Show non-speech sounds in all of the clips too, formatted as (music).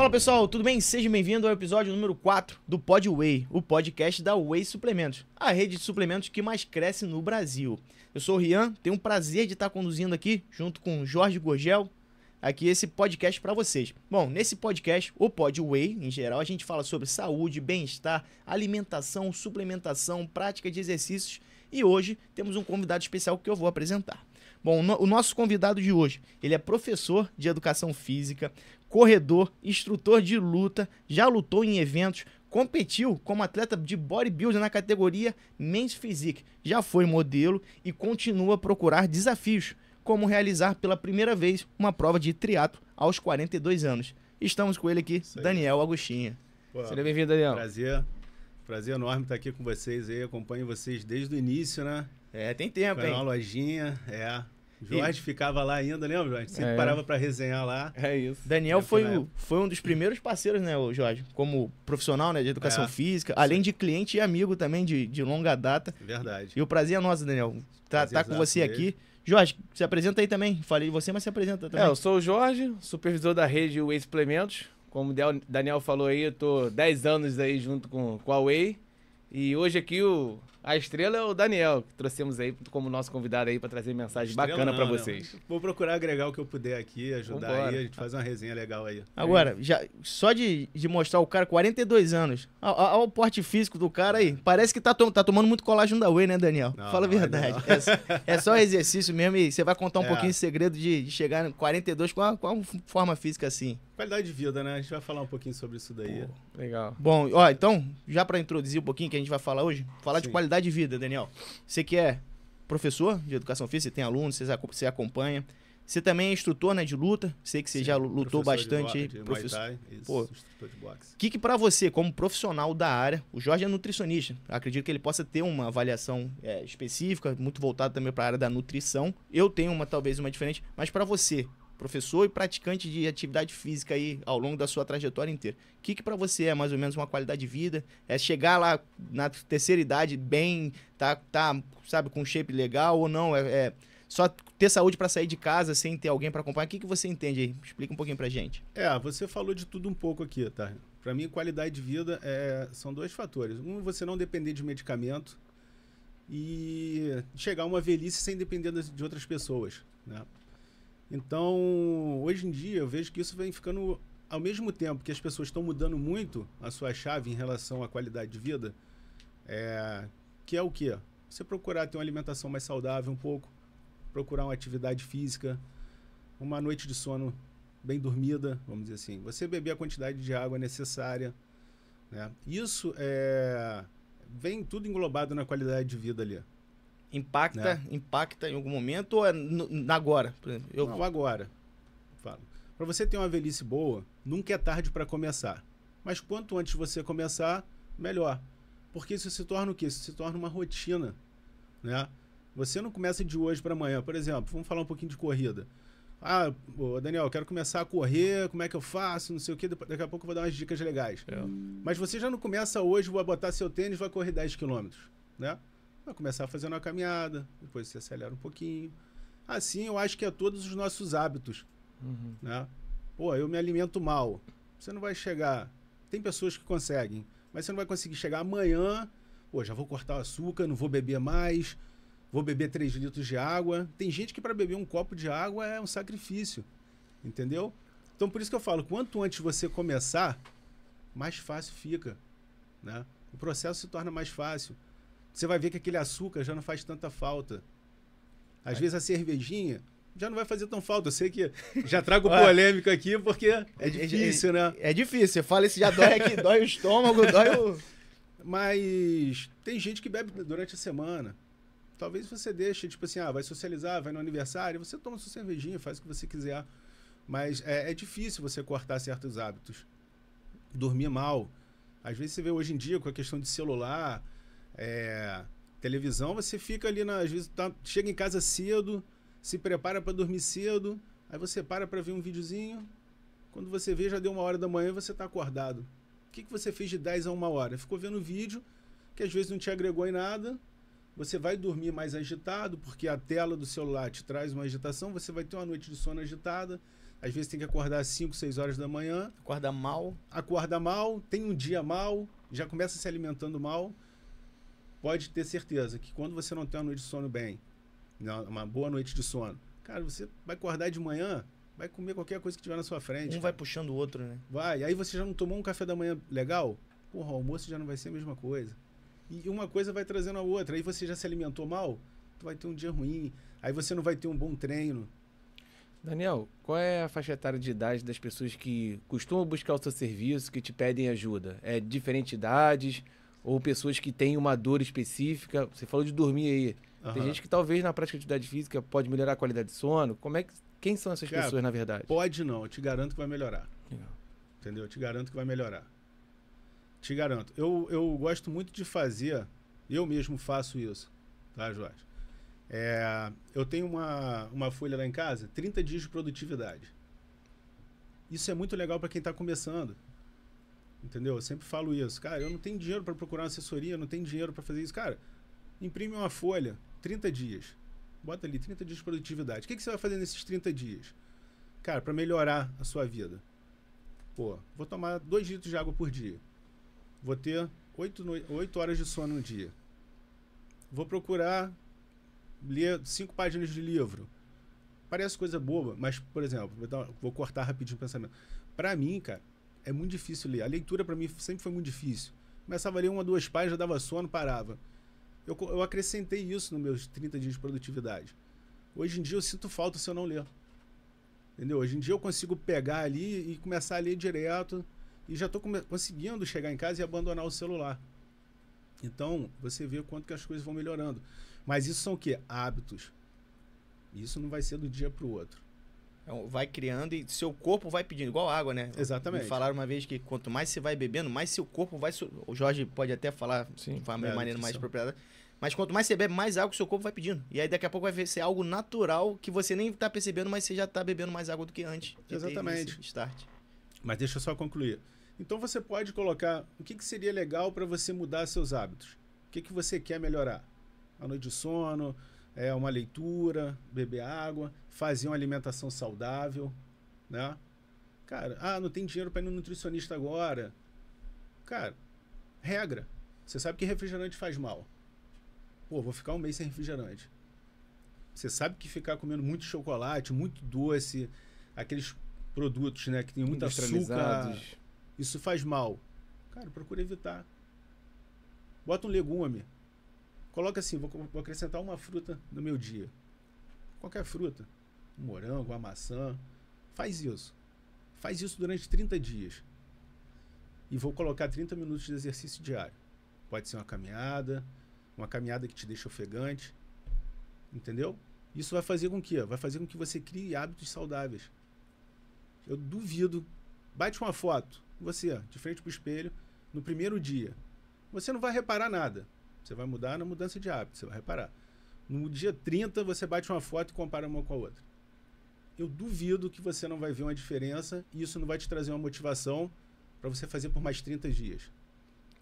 Fala pessoal, tudo bem? Sejam bem-vindos ao episódio número 4 do Pod Way, o podcast da Way Suplementos, a rede de suplementos que mais cresce no Brasil. Eu sou o Rian, tenho o prazer de estar conduzindo aqui, junto com Jorge Gorgel, aqui esse podcast para vocês. Bom, nesse podcast, o Pod Way, em geral, a gente fala sobre saúde, bem-estar, alimentação, suplementação, prática de exercícios e hoje temos um convidado especial que eu vou apresentar. Bom, o nosso convidado de hoje, ele é professor de educação física, corredor, instrutor de luta, já lutou em eventos, competiu como atleta de bodybuilding na categoria Men's Physique, já foi modelo e continua a procurar desafios, como realizar pela primeira vez uma prova de triatlo aos 42 anos. Estamos com ele aqui, Daniel Agostinha. Seja bem-vindo, Daniel. Prazer. Prazer enorme estar aqui com vocês aí. Acompanho vocês desde o início, né? É, tem tempo, Foi hein? uma lojinha, é. Jorge ficava lá ainda, lembra, Jorge? Sempre é. parava para resenhar lá. É isso. Daniel foi, o, foi um dos primeiros parceiros, né, Jorge? Como profissional né, de educação é. física, além de cliente e amigo também de, de longa data. Verdade. E o prazer é nosso, Daniel, tá, tá é com você aqui. Jorge, se apresenta aí também. Falei de você, mas se apresenta também. É, eu sou o Jorge, supervisor da rede Way Suplementos. Como o Daniel falou aí, eu tô 10 anos aí junto com, com a Way. E hoje aqui o a estrela é o Daniel, que trouxemos aí como nosso convidado aí para trazer mensagem estrela bacana para vocês. Não. Vou procurar agregar o que eu puder aqui, ajudar Vambora. aí, a gente faz uma resenha legal aí. Agora, é já, só de, de mostrar o cara, 42 anos, olha o porte físico do cara aí. Parece que tá, to tá tomando muito colágeno da Whey, né, Daniel? Não, Fala a verdade. É, é, só exercício mesmo e você vai contar um é. pouquinho de segredo de, de chegar em 42 com, com uma forma física assim. Qualidade de vida, né? A gente vai falar um pouquinho sobre isso daí. Pô, legal. Bom, ó, então, já para introduzir um pouquinho que a gente vai falar hoje, falar Sim. de qualidade de vida, Daniel. Você que é professor de educação física, você tem alunos, você acompanha. Você também é instrutor né, de luta, sei que você Sim, já lutou bastante. De, professor. Thai, isso, Pô, instrutor de boxe. O que, que para você, como profissional da área, o Jorge é nutricionista, acredito que ele possa ter uma avaliação é, específica, muito voltada também para a área da nutrição. Eu tenho uma, talvez uma diferente, mas para você, professor e praticante de atividade física aí ao longo da sua trajetória inteira. O que, que para você é mais ou menos uma qualidade de vida? É chegar lá na terceira idade bem, tá, tá sabe, com shape legal ou não? É, é só ter saúde para sair de casa sem ter alguém para acompanhar. O que, que você entende aí? Explica um pouquinho para gente. É, você falou de tudo um pouco aqui, tá? Para mim, qualidade de vida é, são dois fatores. Um, você não depender de medicamento e chegar a uma velhice sem depender de outras pessoas. Né? Então, hoje em dia, eu vejo que isso vem ficando. Ao mesmo tempo que as pessoas estão mudando muito a sua chave em relação à qualidade de vida, é, que é o quê? Você procurar ter uma alimentação mais saudável um pouco, procurar uma atividade física, uma noite de sono bem dormida, vamos dizer assim. Você beber a quantidade de água necessária. Né? Isso é, vem tudo englobado na qualidade de vida ali. Impacta, né? impacta em algum momento ou é no, agora? Exemplo, eu vou agora. Falo. Para você ter uma velhice boa, nunca é tarde para começar. Mas quanto antes você começar, melhor. Porque isso se torna o quê? Isso se torna uma rotina, né? Você não começa de hoje para amanhã. Por exemplo, vamos falar um pouquinho de corrida. Ah, Daniel, eu quero começar a correr, como é que eu faço, não sei o quê daqui a pouco eu vou dar umas dicas legais. É. Mas você já não começa hoje, vai botar seu tênis, vai correr 10 km, né? Vai começar fazendo uma caminhada, depois você acelera um pouquinho. Assim, eu acho que é todos os nossos hábitos. Uhum. Né? Pô, eu me alimento mal. Você não vai chegar. Tem pessoas que conseguem, mas você não vai conseguir chegar amanhã. Pô, já vou cortar o açúcar, não vou beber mais, vou beber 3 litros de água. Tem gente que para beber um copo de água é um sacrifício, entendeu? Então por isso que eu falo, quanto antes você começar, mais fácil fica, né? O processo se torna mais fácil você vai ver que aquele açúcar já não faz tanta falta. Às vezes a cervejinha já não vai fazer tão falta. Eu sei que (laughs) já trago polêmica aqui porque é difícil, é, né? É, é difícil. Né? É fala isso já dói aqui, dói o estômago, dói o. (laughs) Mas tem gente que bebe durante a semana. Talvez você deixe, tipo assim, ah, vai socializar, vai no aniversário, você toma sua cervejinha, faz o que você quiser. Mas é, é difícil você cortar certos hábitos. Dormir mal. Às vezes você vê hoje em dia com a questão de celular, é, televisão, você fica ali, na, às vezes tá, chega em casa cedo, se prepara para dormir cedo, aí você para para ver um videozinho. Quando você vê, já deu uma hora da manhã e você está acordado. O que, que você fez de 10 a uma hora? Ficou vendo vídeo que às vezes não te agregou em nada. Você vai dormir mais agitado, porque a tela do celular te traz uma agitação. Você vai ter uma noite de sono agitada. Às vezes tem que acordar às 5, 6 horas da manhã. Acorda mal. Acorda mal, tem um dia mal, já começa se alimentando mal pode ter certeza que quando você não tem uma noite de sono bem, né, uma boa noite de sono, cara, você vai acordar de manhã, vai comer qualquer coisa que tiver na sua frente. Um cara. vai puxando o outro, né? Vai. Aí você já não tomou um café da manhã legal? Porra, o almoço já não vai ser a mesma coisa. E uma coisa vai trazendo a outra. Aí você já se alimentou mal, tu vai ter um dia ruim. Aí você não vai ter um bom treino. Daniel, qual é a faixa etária de idade das pessoas que costumam buscar o seu serviço, que te pedem ajuda? É diferentes idades? ou pessoas que têm uma dor específica. Você falou de dormir aí. Uhum. Tem gente que talvez na prática de atividade física pode melhorar a qualidade de sono. Como é que, quem são essas Cara, pessoas na verdade? Pode não, eu te garanto que vai melhorar. Legal. Entendeu? Eu te garanto que vai melhorar. Te garanto. Eu, eu gosto muito de fazer, eu mesmo faço isso, tá, Jorge? É, eu tenho uma, uma folha lá em casa, 30 dias de produtividade. Isso é muito legal para quem está começando. Entendeu? Eu sempre falo isso. Cara, eu não tenho dinheiro para procurar uma assessoria, não tenho dinheiro para fazer isso. Cara, imprime uma folha, 30 dias. Bota ali 30 dias de produtividade. O que, que você vai fazer nesses 30 dias? Cara, para melhorar a sua vida. Pô, vou tomar 2 litros de água por dia. Vou ter 8, 8 horas de sono no dia. Vou procurar ler 5 páginas de livro. Parece coisa boba, mas, por exemplo, vou cortar rapidinho o pensamento. Para mim, cara, é muito difícil ler. A leitura para mim sempre foi muito difícil. Começava a ler uma, duas páginas, dava sono, parava. Eu, eu acrescentei isso nos meus 30 dias de produtividade. Hoje em dia eu sinto falta se eu não ler. Entendeu? Hoje em dia eu consigo pegar ali e começar a ler direto e já estou conseguindo chegar em casa e abandonar o celular. Então, você vê o quanto que as coisas vão melhorando. Mas isso são o quê? Hábitos. Isso não vai ser do dia para o outro. É vai criando e seu corpo vai pedindo, igual água, né? Exatamente. Me falaram uma vez que quanto mais você vai bebendo, mais seu corpo vai. O Jorge pode até falar Sim, de uma é, maneira mais apropriada. Mas quanto mais você bebe, mais água o seu corpo vai pedindo. E aí daqui a pouco vai ser é algo natural que você nem está percebendo, mas você já está bebendo mais água do que antes. Exatamente. Start. Mas deixa eu só concluir. Então você pode colocar o que, que seria legal para você mudar seus hábitos. O que, que você quer melhorar? A noite de sono, é, uma leitura, beber água, fazer uma alimentação saudável, né? Cara, ah, não tem dinheiro para ir no nutricionista agora. Cara, regra. Você sabe que refrigerante faz mal. Pô, vou ficar um mês sem refrigerante. Você sabe que ficar comendo muito chocolate, muito doce, aqueles produtos, né, que tem muito açúcar, isso faz mal. Cara, procura evitar. Bota um legume, Coloca assim, vou, vou acrescentar uma fruta no meu dia. Qualquer fruta. Um morango, uma maçã. Faz isso. Faz isso durante 30 dias. E vou colocar 30 minutos de exercício diário. Pode ser uma caminhada, uma caminhada que te deixa ofegante. Entendeu? Isso vai fazer com que? Vai fazer com que você crie hábitos saudáveis. Eu duvido. Bate uma foto, você, de frente para o espelho, no primeiro dia. Você não vai reparar nada. Você vai mudar na mudança de hábito, você vai reparar. No dia 30, você bate uma foto e compara uma com a outra. Eu duvido que você não vai ver uma diferença e isso não vai te trazer uma motivação para você fazer por mais 30 dias.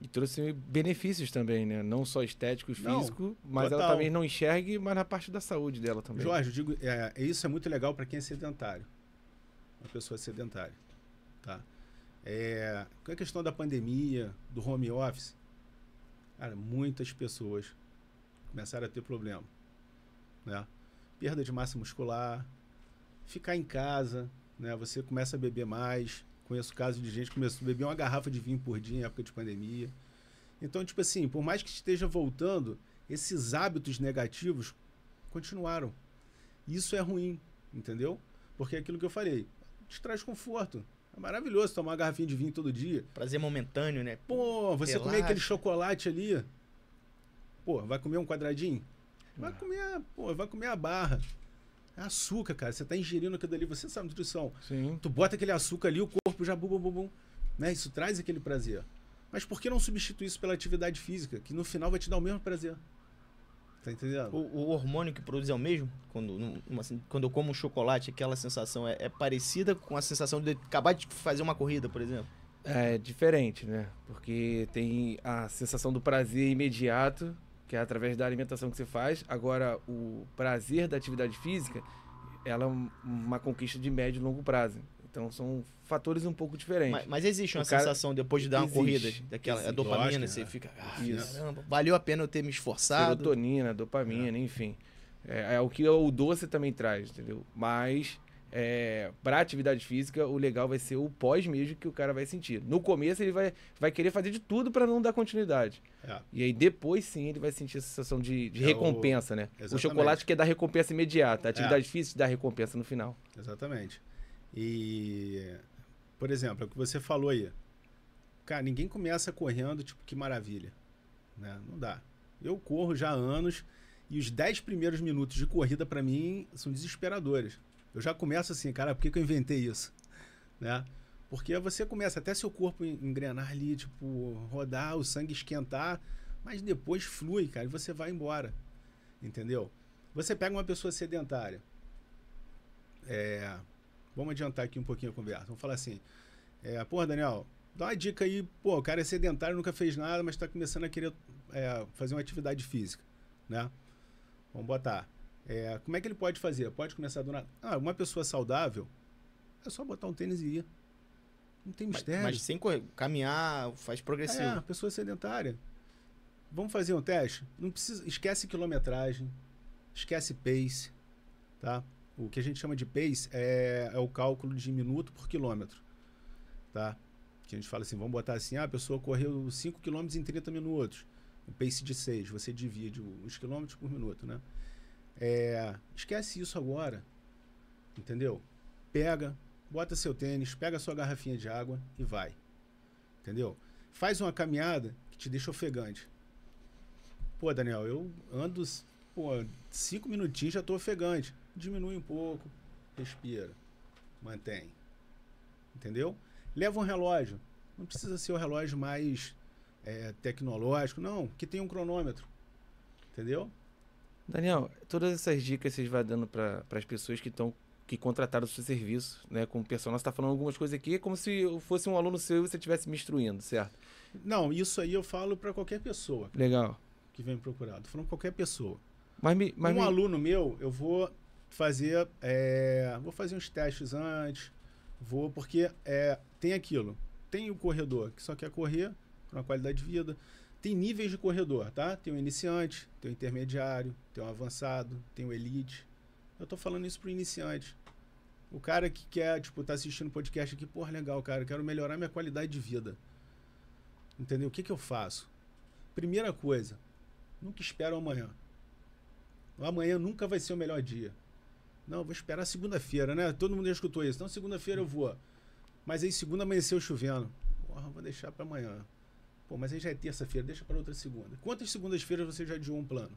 E trouxe benefícios também, né? Não só estéticos, físicos, mas total. ela também não enxergue, mas na parte da saúde dela também. Jorge, eu digo, é, é isso é muito legal para quem é sedentário. Uma pessoa sedentária, tá? É, com a questão da pandemia, do home office, Cara, muitas pessoas começaram a ter problema, né? Perda de massa muscular, ficar em casa, né? Você começa a beber mais. Conheço casos de gente que começou a beber uma garrafa de vinho por dia em época de pandemia. Então, tipo assim, por mais que esteja voltando, esses hábitos negativos continuaram. Isso é ruim, entendeu? Porque é aquilo que eu falei, te traz conforto, é maravilhoso tomar uma garrafinha de vinho todo dia. Prazer momentâneo, né? Pô, você Relaxa. comer aquele chocolate ali. Pô, vai comer um quadradinho? Vai ah. comer, pô, vai comer a barra. É açúcar, cara. Você tá ingerindo aquilo ali, você sabe nutrição. Sim. Tu bota aquele açúcar ali, o corpo já bum, bum, bum, bum. Né? Isso traz aquele prazer. Mas por que não substituir isso pela atividade física, que no final vai te dar o mesmo prazer? tá entendendo? O, o, hormônio que produz é o mesmo? Quando, uma, assim, quando eu como um chocolate, aquela sensação é, é, parecida com a sensação de acabar de fazer uma corrida, por exemplo? É diferente, né? Porque tem a sensação do prazer imediato, que é através da alimentação que você faz. Agora, o prazer da atividade física, ela é uma conquista de médio e longo prazo. Então são fatores um pouco diferentes. Mas, mas existe uma sensação depois de dar existe, uma corrida, daquela existe. a dopamina, Lógico, você é. fica, ah, caramba, valeu a pena eu ter me esforçado. Serotonina, dopamina, é. enfim. É, é, o que é o doce também traz, entendeu? Mas é, para atividade física, o legal vai ser o pós mesmo que o cara vai sentir. No começo ele vai, vai querer fazer de tudo para não dar continuidade. É. E aí depois sim ele vai sentir a sensação de, de é recompensa, né? o... né? Exatamente. O chocolate quer dar recompensa imediata, a atividade é. física dá recompensa no final. Exatamente. E, por exemplo, é o que você falou aí. Cara, ninguém começa correndo, tipo, que maravilha. Né? Não dá. Eu corro já há anos e os 10 primeiros minutos de corrida para mim são desesperadores. Eu já começo assim, cara, por que, que eu inventei isso? Né? Porque você começa até seu corpo engrenar ali, tipo, rodar, o sangue esquentar, mas depois flui, cara, e você vai embora. Entendeu? Você pega uma pessoa sedentária. É, Vamos adiantar aqui um pouquinho a conversa. Vamos falar assim. É, porra, Daniel, dá uma dica aí. Pô, o cara é sedentário, nunca fez nada, mas está começando a querer é, fazer uma atividade física, né? Vamos botar. É, como é que ele pode fazer? Pode começar do nada. Ah, uma pessoa saudável é só botar um tênis e ir. Não tem mistério. Mas, mas sem correr, caminhar, faz progressivo. É, pessoa sedentária. Vamos fazer um teste? Não precisa, esquece quilometragem, esquece pace, tá? O que a gente chama de pace é, é o cálculo de minuto por quilômetro, tá? Que a gente fala assim, vamos botar assim, ah, a pessoa correu 5 km em 30 minutos. O pace de 6, você divide os quilômetros por minuto, né? É, esquece isso agora, entendeu? Pega, bota seu tênis, pega sua garrafinha de água e vai, entendeu? Faz uma caminhada que te deixa ofegante. Pô, Daniel, eu ando, 5 cinco minutinhos já tô ofegante diminui um pouco, respira, mantém. Entendeu? Leva um relógio. Não precisa ser o relógio mais é, tecnológico, não, que tem um cronômetro. Entendeu? Daniel, todas essas dicas vocês vai dando para as pessoas que estão que contrataram o seu serviço, né, como pessoal. Nós está falando algumas coisas aqui é como se eu fosse um aluno seu e você estivesse me instruindo, certo? Não, isso aí eu falo para qualquer pessoa. Legal. Que vem procurado. Falando qualquer pessoa. Mas me, mas um me... aluno meu, eu vou fazer. É, vou fazer uns testes antes. Vou, porque é, tem aquilo. Tem o corredor que só quer correr para uma qualidade de vida. Tem níveis de corredor, tá? Tem o iniciante, tem o intermediário, tem o avançado, tem o elite. Eu tô falando isso pro iniciante. O cara que quer, tipo, tá assistindo podcast aqui, porra, legal, cara, quero melhorar minha qualidade de vida. Entendeu? O que que eu faço? Primeira coisa, nunca espero amanhã. O amanhã nunca vai ser o melhor dia. Não, vou esperar segunda-feira, né? Todo mundo já escutou isso. Então, segunda-feira eu vou. Mas aí, segunda amanheceu chovendo. Porra, vou deixar para amanhã. Pô, mas aí já é terça-feira, deixa para outra segunda. Quantas segundas-feiras você já adiou um plano?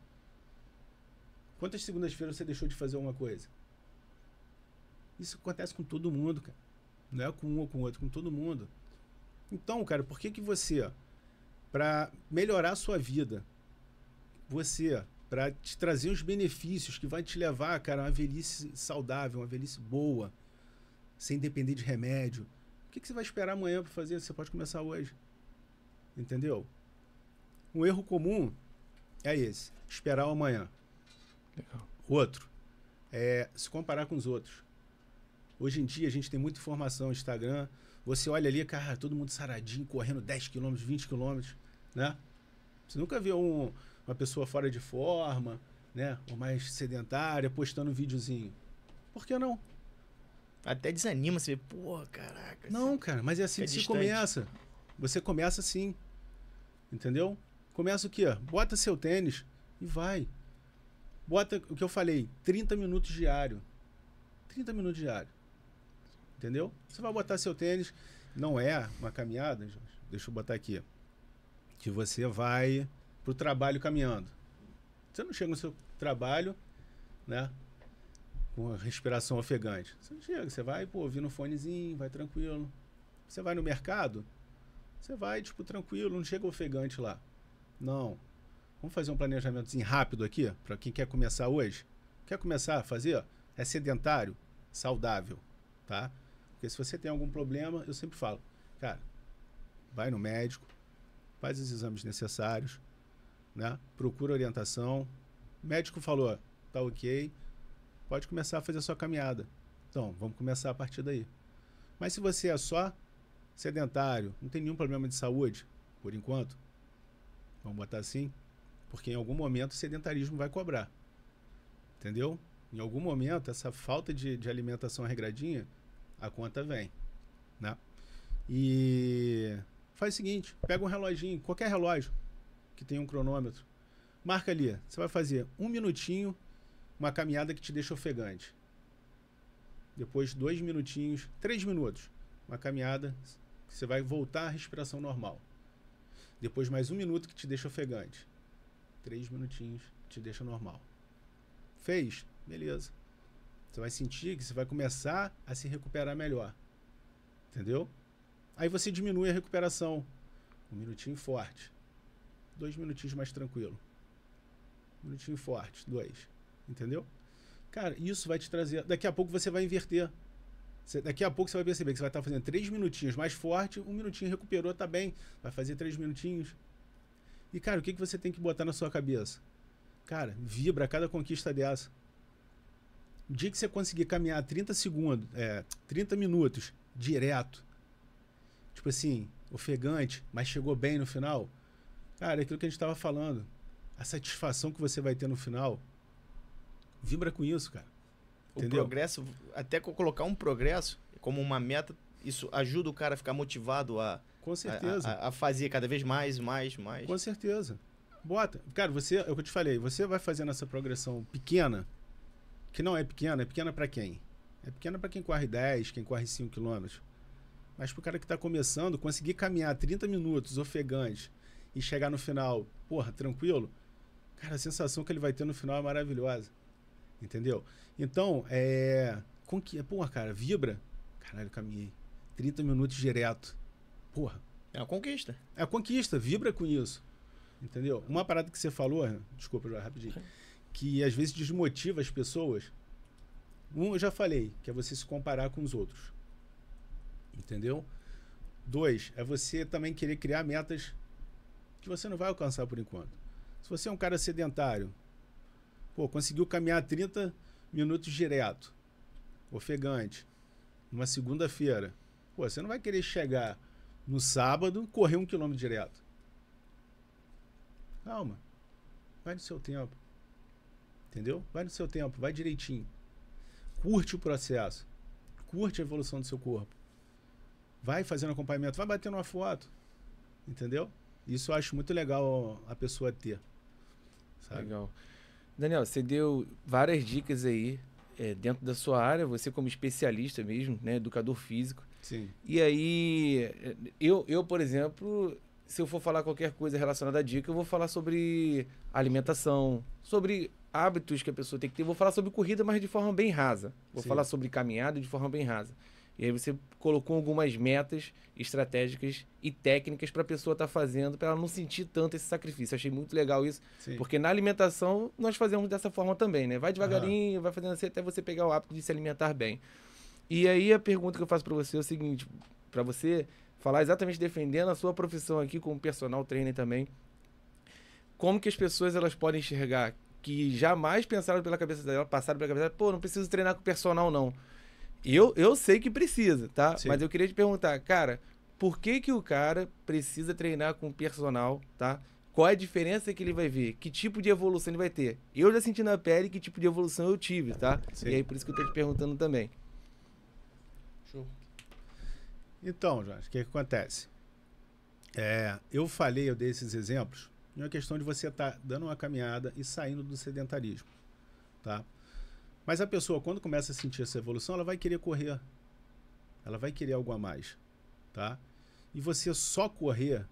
Quantas segundas-feiras você deixou de fazer uma coisa? Isso acontece com todo mundo, cara. Não é com um ou com outro, com todo mundo. Então, cara, por que que você, para melhorar a sua vida, você para te trazer os benefícios que vai te levar, cara, a uma velhice saudável, uma velhice boa, sem depender de remédio. O que, que você vai esperar amanhã para fazer? Você pode começar hoje. Entendeu? Um erro comum é esse: esperar o amanhã. Legal. Outro é se comparar com os outros. Hoje em dia a gente tem muita informação no Instagram. Você olha ali, cara, todo mundo saradinho, correndo 10 km, 20 km, né? Você nunca viu um, uma pessoa fora de forma, né? Ou mais sedentária, postando um videozinho. Por que não? Até desanima, você pô, caraca. Não, assim, cara, mas é assim é que você começa. Você começa assim. Entendeu? Começa o quê? Bota seu tênis e vai. Bota o que eu falei, 30 minutos diário. 30 minutos diário. Entendeu? Você vai botar seu tênis. Não é uma caminhada, Jorge. Deixa eu botar aqui. Que você vai para o trabalho caminhando. Você não chega no seu trabalho, né? Com a respiração ofegante. Você não chega, você vai, pô, ouvindo um fonezinho, vai tranquilo. Você vai no mercado, você vai, tipo, tranquilo, não chega ofegante lá. Não. Vamos fazer um planejamentozinho rápido aqui, para quem quer começar hoje. Quer começar a fazer? é sedentário, saudável, tá? Porque se você tem algum problema, eu sempre falo, cara, vai no médico, faz os exames necessários, né? Procura orientação. O médico falou, tá ok, pode começar a fazer a sua caminhada. Então, vamos começar a partir daí. Mas se você é só sedentário, não tem nenhum problema de saúde, por enquanto, vamos botar assim, porque em algum momento o sedentarismo vai cobrar. Entendeu? Em algum momento, essa falta de, de alimentação regradinha, a conta vem. Né? E faz o seguinte: pega um reloginho, qualquer relógio, que tem um cronômetro, marca ali. Você vai fazer um minutinho, uma caminhada que te deixa ofegante. Depois, dois minutinhos, três minutos, uma caminhada que você vai voltar à respiração normal. Depois, mais um minuto que te deixa ofegante. Três minutinhos, te deixa normal. Fez? Beleza. Você vai sentir que você vai começar a se recuperar melhor. Entendeu? Aí você diminui a recuperação. Um minutinho forte dois minutinhos mais tranquilo. Minutinho forte, dois. Entendeu? Cara, isso vai te trazer. Daqui a pouco você vai inverter. Você, daqui a pouco você vai perceber que você vai estar tá fazendo três minutinhos mais forte, um minutinho recuperou, tá bem. Vai fazer três minutinhos. E, cara, o que, que você tem que botar na sua cabeça? Cara, vibra cada conquista dessa. O dia que você conseguir caminhar 30 segundos, é, 30 minutos direto, tipo assim, ofegante, mas chegou bem no final, Cara, é aquilo que a gente estava falando. A satisfação que você vai ter no final. Vibra com isso, cara. Entendeu? O progresso, até colocar um progresso como uma meta, isso ajuda o cara a ficar motivado a. Com certeza. A, a, a fazer cada vez mais, mais, mais. Com certeza. Bota. Cara, você, é o que eu te falei, você vai fazendo essa progressão pequena, que não é pequena, é pequena para quem? É pequena para quem corre 10, quem corre 5 quilômetros. Mas pro cara que está começando, conseguir caminhar 30 minutos ofegante, e chegar no final, porra, tranquilo, cara, a sensação que ele vai ter no final é maravilhosa. Entendeu? Então, é. Com que. Porra, cara, vibra. Caralho, caminhei. 30 minutos direto. Porra. É uma conquista. É a conquista, vibra com isso. Entendeu? Uma parada que você falou, desculpa, já rapidinho, (laughs) que às vezes desmotiva as pessoas. Um, eu já falei, que é você se comparar com os outros. Entendeu? Dois, é você também querer criar metas que você não vai alcançar por enquanto. Se você é um cara sedentário, pô, conseguiu caminhar 30 minutos direto, ofegante, numa segunda-feira, você não vai querer chegar no sábado correr um quilômetro direto. Calma. Vai no seu tempo. Entendeu? Vai no seu tempo, vai direitinho. Curte o processo. Curte a evolução do seu corpo. Vai fazendo acompanhamento, vai batendo uma foto. Entendeu? Isso eu acho muito legal a pessoa ter. Sabe? Legal. Daniel, você deu várias dicas aí é, dentro da sua área, você como especialista mesmo, né, educador físico. Sim. E aí, eu, eu, por exemplo, se eu for falar qualquer coisa relacionada à dica, eu vou falar sobre alimentação, sobre hábitos que a pessoa tem que ter. vou falar sobre corrida, mas de forma bem rasa. Vou Sim. falar sobre caminhada de forma bem rasa. E aí você colocou algumas metas estratégicas e técnicas para a pessoa estar tá fazendo, para ela não sentir tanto esse sacrifício. Eu achei muito legal isso, Sim. porque na alimentação nós fazemos dessa forma também, né? Vai devagarinho, uhum. vai fazendo assim até você pegar o hábito de se alimentar bem. E aí a pergunta que eu faço para você é o seguinte, para você falar exatamente defendendo a sua profissão aqui como personal trainer também, como que as pessoas elas podem enxergar que jamais pensaram pela cabeça dela, passaram pela cabeça dela, pô, não preciso treinar com personal não. Eu, eu sei que precisa, tá? Sim. Mas eu queria te perguntar, cara, por que, que o cara precisa treinar com personal, tá? Qual é a diferença que ele vai ver? Que tipo de evolução ele vai ter? Eu já senti na pele que tipo de evolução eu tive, tá? Sim. E aí por isso que eu tô te perguntando também. Show. Então, Jorge, o que, que acontece? É, eu falei, eu dei esses exemplos, é uma questão de você estar tá dando uma caminhada e saindo do sedentarismo, tá? Mas a pessoa, quando começa a sentir essa evolução, ela vai querer correr. Ela vai querer algo a mais, tá? E você só correr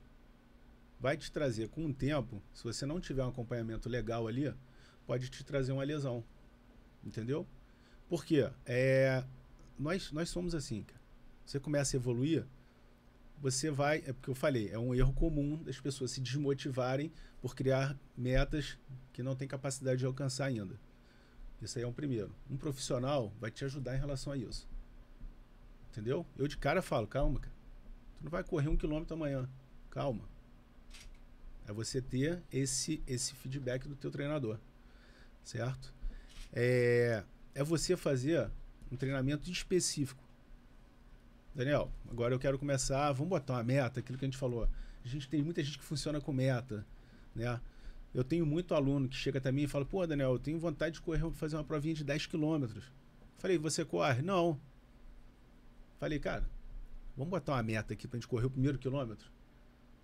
vai te trazer, com o tempo, se você não tiver um acompanhamento legal ali, pode te trazer uma lesão. Entendeu? Porque é, nós, nós somos assim, Você começa a evoluir, você vai. É porque eu falei, é um erro comum das pessoas se desmotivarem por criar metas que não têm capacidade de alcançar ainda. Isso aí é um primeiro. Um profissional vai te ajudar em relação a isso. Entendeu? Eu de cara falo, calma, cara. Tu não vai correr um quilômetro amanhã. Calma. É você ter esse, esse feedback do teu treinador. Certo? É, é você fazer um treinamento específico. Daniel, agora eu quero começar. Vamos botar uma meta, aquilo que a gente falou. A gente tem muita gente que funciona com meta, né? Eu tenho muito aluno que chega até mim e fala: Pô, Daniel, eu tenho vontade de correr, fazer uma provinha de 10 quilômetros. Falei: Você corre? Não. Falei, cara, vamos botar uma meta aqui pra gente correr o primeiro quilômetro.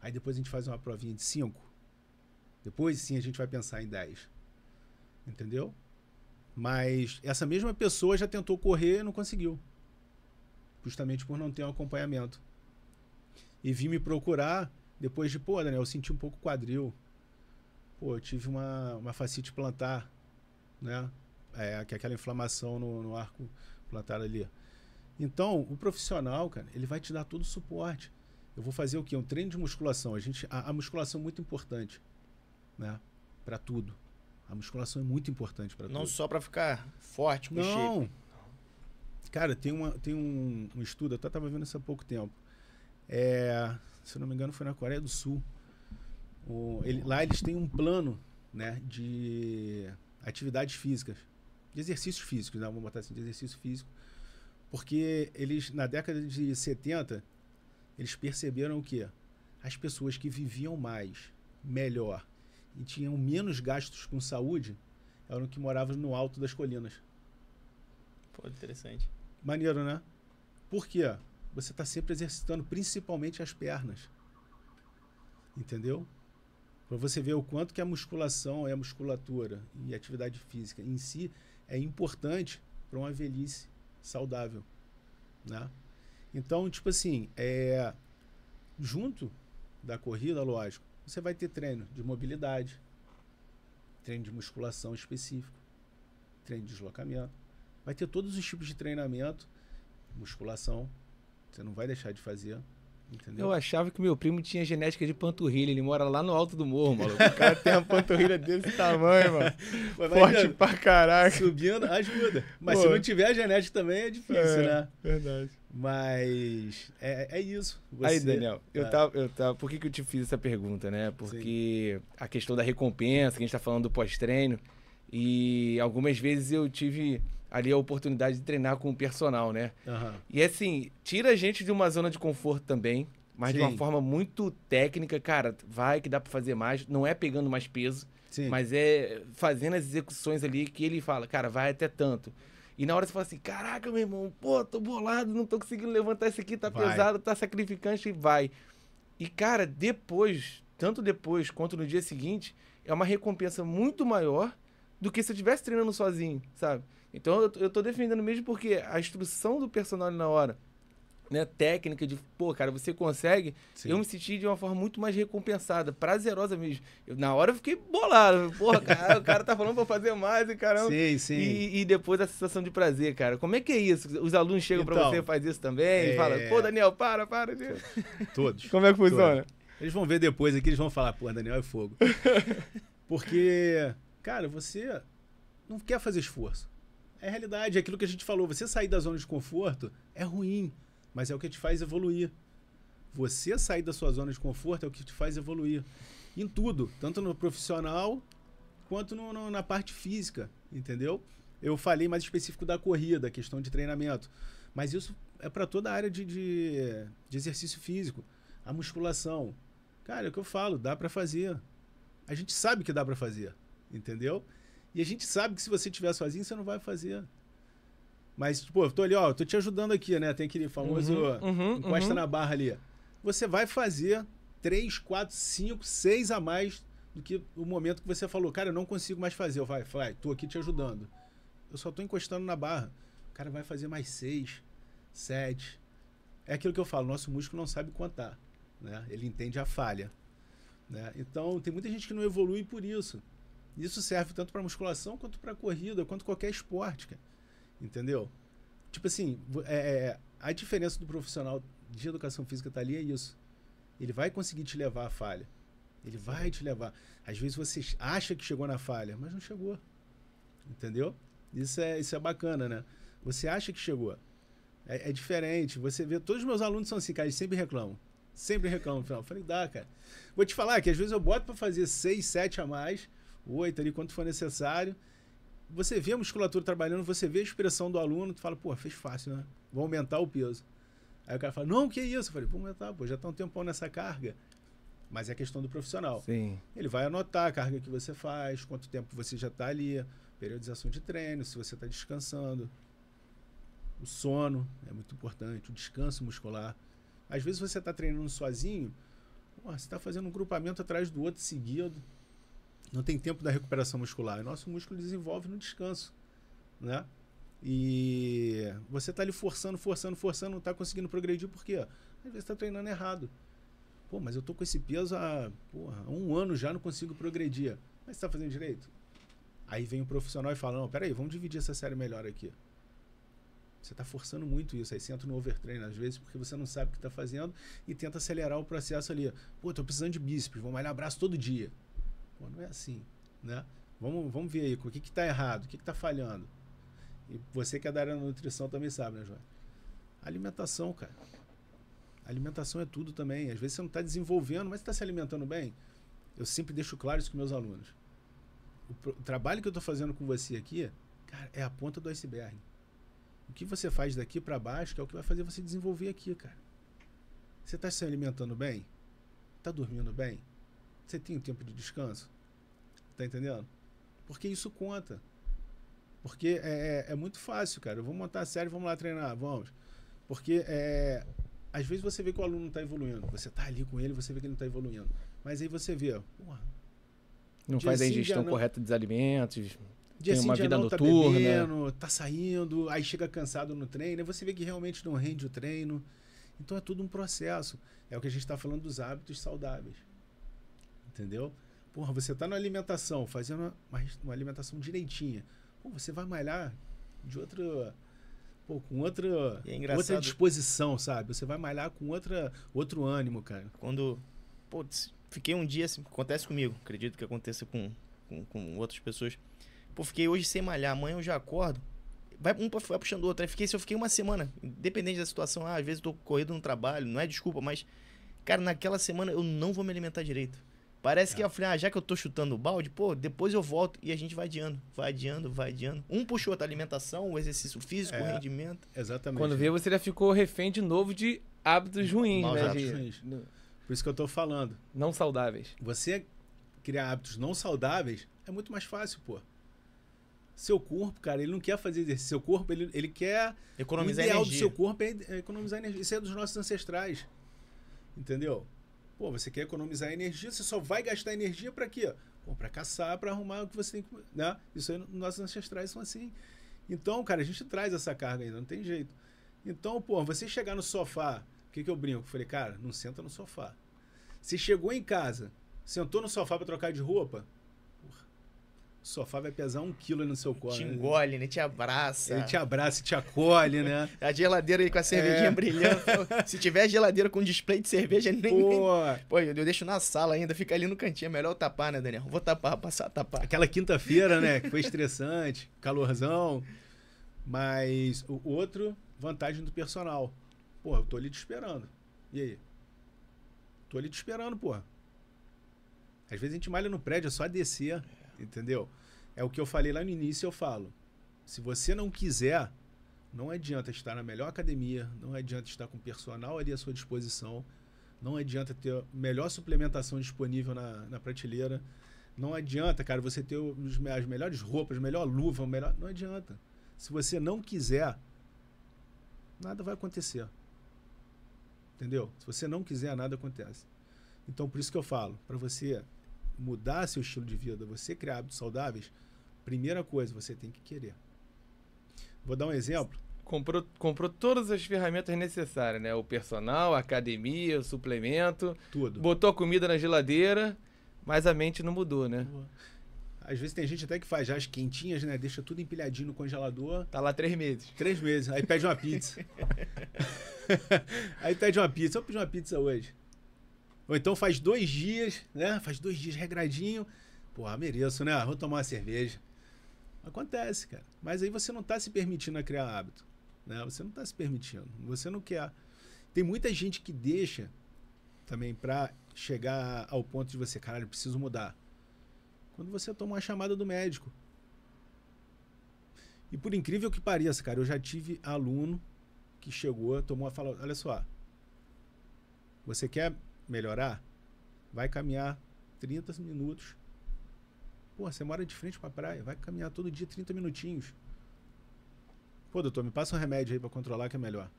Aí depois a gente faz uma provinha de 5. Depois sim a gente vai pensar em 10. Entendeu? Mas essa mesma pessoa já tentou correr e não conseguiu. Justamente por não ter um acompanhamento. E vim me procurar depois de, pô, Daniel, eu senti um pouco quadril pô, eu tive uma, uma fascite plantar, né? É, que é aquela inflamação no, no arco plantar ali. Então, o profissional, cara, ele vai te dar todo o suporte. Eu vou fazer o quê? Um treino de musculação. A, gente, a, a musculação é muito importante, né? Para tudo. A musculação é muito importante para tudo. Não só para ficar forte, com Não. Shape. Cara, tem, uma, tem um, um estudo, eu até estava vendo isso há pouco tempo. É, se eu não me engano, foi na Coreia do Sul. O, ele, lá eles têm um plano né, de atividades físicas, de exercícios físicos, né, vamos botar assim, de exercício físico, porque eles, na década de 70, eles perceberam o quê? As pessoas que viviam mais, melhor e tinham menos gastos com saúde eram que moravam no alto das colinas. Pô, interessante. Maneiro, né? Por quê? Você está sempre exercitando principalmente as pernas. Entendeu? Para você ver o quanto que a musculação e a musculatura e a atividade física em si é importante para uma velhice saudável, né? Então, tipo assim, é junto da corrida, lógico, você vai ter treino de mobilidade, treino de musculação específico, treino de deslocamento. Vai ter todos os tipos de treinamento, musculação, você não vai deixar de fazer. Entendeu? Eu achava que meu primo tinha genética de panturrilha. Ele mora lá no alto do morro, maluco. (laughs) O cara tem uma panturrilha desse tamanho, mano. (laughs) Mas Forte ainda, pra caraca. Subindo ajuda. Mas Pô. se não tiver a genética também é difícil, é, né? Verdade. Mas é, é isso. Você... Aí, Daniel, eu, tá. tava, eu tava. Por que, que eu te fiz essa pergunta, né? Porque Sim. a questão da recompensa, que a gente tá falando do pós-treino. E algumas vezes eu tive ali a oportunidade de treinar com o personal, né? Uhum. E assim, tira a gente de uma zona de conforto também, mas Sim. de uma forma muito técnica, cara, vai que dá para fazer mais, não é pegando mais peso, Sim. mas é fazendo as execuções ali que ele fala, cara, vai até tanto. E na hora você fala assim, caraca, meu irmão, pô, tô bolado, não tô conseguindo levantar isso aqui, tá vai. pesado, tá sacrificante, e vai. E, cara, depois, tanto depois quanto no dia seguinte, é uma recompensa muito maior do que se eu estivesse treinando sozinho, sabe? Então eu, eu tô defendendo mesmo porque a instrução do personal na hora, né, técnica de, pô, cara, você consegue, Sim. eu me senti de uma forma muito mais recompensada, prazerosa mesmo. Eu, na hora eu fiquei bolado, porra, cara, o cara tá falando pra fazer mais e caramba. Sim, sim. E, e, depois a sensação de prazer, cara. Como é que é isso? Os alunos chegam então, pra você, fazer isso também é... e fala, é. pô, Daniel, para, para. Deus. (laughs) Todos. Como é que funciona? Todos. Eles vão ver depois aqui, eles vão falar, pô, Daniel é fogo. (laughs) Porque, cara, você não quer fazer esforço. É realidade, é aquilo que a gente falou. Você sair da zona de conforto é ruim, mas é o que te faz evoluir. Você sair da sua zona de conforto é o que te faz evoluir. Em tudo, tanto no profissional quanto no, no, na parte física, entendeu? Eu falei mais específico da corrida, questão de treinamento. Mas isso é para toda a área de, de, de, exercício físico. A musculação. Cara, é o que eu falo, dá para fazer. A gente sabe que dá para fazer, entendeu? E a gente sabe que se você estiver sozinho, você não vai fazer. Mas, pô, tipo, eu tô ali, ó, tô te ajudando aqui, né? Tem aquele famoso uhum, uhum, uhum. encosta uhum. na barra ali. Você vai fazer três quatro cinco seis a mais do que o momento que você falou, cara, eu não consigo mais fazer. Eu vai, vai, tô aqui te ajudando. Eu só tô encostando na barra. O cara vai fazer mais seis sete É aquilo que eu falo, nosso músculo não sabe contar, né? Ele entende a falha, né? Então, tem muita gente que não evolui por isso. Isso serve tanto para musculação quanto para corrida, quanto qualquer esporte, cara. Entendeu? Tipo assim, é, é, a diferença do profissional de educação física tá ali é isso. Ele vai conseguir te levar à falha. Ele vai te levar. Às vezes você acha que chegou na falha, mas não chegou. Entendeu? Isso é, isso é bacana, né? Você acha que chegou. É, é diferente. Você vê, todos os meus alunos são assim, cara, eles sempre reclamam. Sempre reclamam final. Eu falei, dá, cara. Vou te falar que às vezes eu boto para fazer seis, sete a mais oito ali, quanto for necessário. Você vê a musculatura trabalhando, você vê a expressão do aluno, tu fala, pô, fez fácil, né? Vou aumentar o peso. Aí o cara fala, não, que isso? Eu falei, vou aumentar, pô, já tá um tempão nessa carga. Mas é questão do profissional. Sim. Ele vai anotar a carga que você faz, quanto tempo você já está ali, periodização de treino, se você está descansando. O sono é muito importante, o descanso muscular. Às vezes você está treinando sozinho, você está fazendo um grupamento atrás do outro seguido não tem tempo da recuperação muscular. O nosso músculo desenvolve no descanso, né? E você está ali forçando, forçando, forçando, não está conseguindo progredir porque às vezes está treinando errado. Pô, mas eu tô com esse peso há, porra, um ano já, não consigo progredir. Mas está fazendo direito? Aí vem o um profissional e fala: não, peraí, vamos dividir essa série melhor aqui. Você está forçando muito isso. Aí você entra no overtrain às vezes porque você não sabe o que está fazendo e tenta acelerar o processo ali. Pô, tô precisando de bíceps, vou malhar braço todo dia. Pô, não é assim, né? Vamos, vamos ver aí, o que está errado, o que está falhando. E você que é da área da nutrição também sabe, né, João? Alimentação, cara. Alimentação é tudo também. Às vezes você não está desenvolvendo, mas está se alimentando bem. Eu sempre deixo claro isso com meus alunos. O, o trabalho que eu estou fazendo com você aqui, cara, é a ponta do iceberg. O que você faz daqui para baixo que é o que vai fazer você desenvolver aqui, cara. Você está se alimentando bem? Está dormindo bem? Você tem um tempo de descanso? Tá entendendo? Porque isso conta. Porque é, é, é muito fácil, cara. Eu vou montar a série, vamos lá treinar, vamos. Porque é, às vezes você vê que o aluno não está evoluindo. Você está ali com ele, você vê que ele não está evoluindo. Mas aí você vê, porra, não faz a ingestão não... correta dos alimentos, dia tem uma vida tá noturna. Tá, bebendo, tá saindo, aí chega cansado no treino, aí você vê que realmente não rende o treino. Então é tudo um processo. É o que a gente está falando dos hábitos saudáveis entendeu? Porra, você tá na alimentação, fazendo uma, uma, alimentação direitinha. Pô, você vai malhar de outro. Pô, com outra, é outra disposição, sabe? Você vai malhar com outra, outro ânimo, cara. Quando. Putz, fiquei um dia assim, acontece comigo, acredito que aconteça com, com, com outras pessoas. Pô, fiquei hoje sem malhar, amanhã eu já acordo. Vai um vai puxando o outro. Aí fiquei, se eu fiquei uma semana, independente da situação, ah, às vezes eu tô corrido no trabalho, não é desculpa, mas. Cara, naquela semana eu não vou me alimentar direito. Parece é. que eu falei, ah, já que eu tô chutando o balde, pô, depois eu volto e a gente vai adiando, vai adiando, vai adiando. Um puxou outra alimentação, o exercício físico, é. o rendimento. Exatamente. Quando vê, você já ficou refém de novo de hábitos ruins, Maus né? Hábitos ruins. Por isso que eu tô falando. Não saudáveis. Você criar hábitos não saudáveis é muito mais fácil, pô. Seu corpo, cara, ele não quer fazer exercício. Seu corpo, ele, ele quer. Economizar o ideal energia. do seu corpo é, é economizar energia. Isso é dos nossos ancestrais. Entendeu? Pô, você quer economizar energia, você só vai gastar energia para quê? Pô, para caçar, para arrumar o que você tem que. Né? Isso aí, nossos ancestrais são assim. Então, cara, a gente traz essa carga ainda, não tem jeito. Então, pô, você chegar no sofá, o que, que eu brinco? Falei, cara, não senta no sofá. Se chegou em casa, sentou no sofá para trocar de roupa, o sofá vai pesar um quilo no seu colo. Te né? engole, né? né? Te abraça. Ele te abraça, e te acolhe, né? (laughs) a geladeira aí com a cervejinha é. brilhando. (laughs) Se tiver geladeira com display de cerveja, nem. Pô, (laughs) Pô eu, eu deixo na sala ainda, fica ali no cantinho. É melhor eu tapar, né, Daniel? Vou tapar, passar a tapar. Aquela quinta-feira, né? Que foi estressante, calorzão. Mas o outro, vantagem do personal. Pô, eu tô ali te esperando. E aí? Tô ali te esperando, pô. Às vezes a gente malha no prédio, é só descer. Entendeu? É o que eu falei lá no início, eu falo. Se você não quiser, não adianta estar na melhor academia, não adianta estar com o personal ali à sua disposição, não adianta ter a melhor suplementação disponível na, na prateleira, não adianta, cara, você ter os, as melhores roupas, melhor luva, melhor. Não adianta. Se você não quiser, nada vai acontecer. Entendeu? Se você não quiser, nada acontece. Então, por isso que eu falo, para você mudar seu estilo de vida, você criar hábitos saudáveis, primeira coisa, você tem que querer. Vou dar um exemplo. Comprou, comprou todas as ferramentas necessárias, né? O personal, a academia, o suplemento. Tudo. Botou a comida na geladeira, mas a mente não mudou, né? Boa. Às vezes tem gente até que faz já as quentinhas, né? Deixa tudo empilhadinho no congelador. Tá lá três meses. Três meses. Aí pede uma pizza. (laughs) (laughs) aí pede uma pizza. Eu pedi uma pizza hoje. Ou então faz dois dias, né? Faz dois dias regradinho. Porra, ah, mereço, né? Vou tomar uma cerveja. Acontece, cara. Mas aí você não está se permitindo a criar hábito. Né? Você não está se permitindo. Você não quer. Tem muita gente que deixa também para chegar ao ponto de você, caralho, preciso mudar. Quando você toma uma chamada do médico. E por incrível que pareça, cara, eu já tive aluno que chegou, tomou a fala, olha só, você quer melhorar, vai caminhar 30 minutos. Pô, você mora de frente pra praia, vai caminhar todo dia 30 minutinhos. Pô, doutor, me passa um remédio aí pra controlar que é melhor.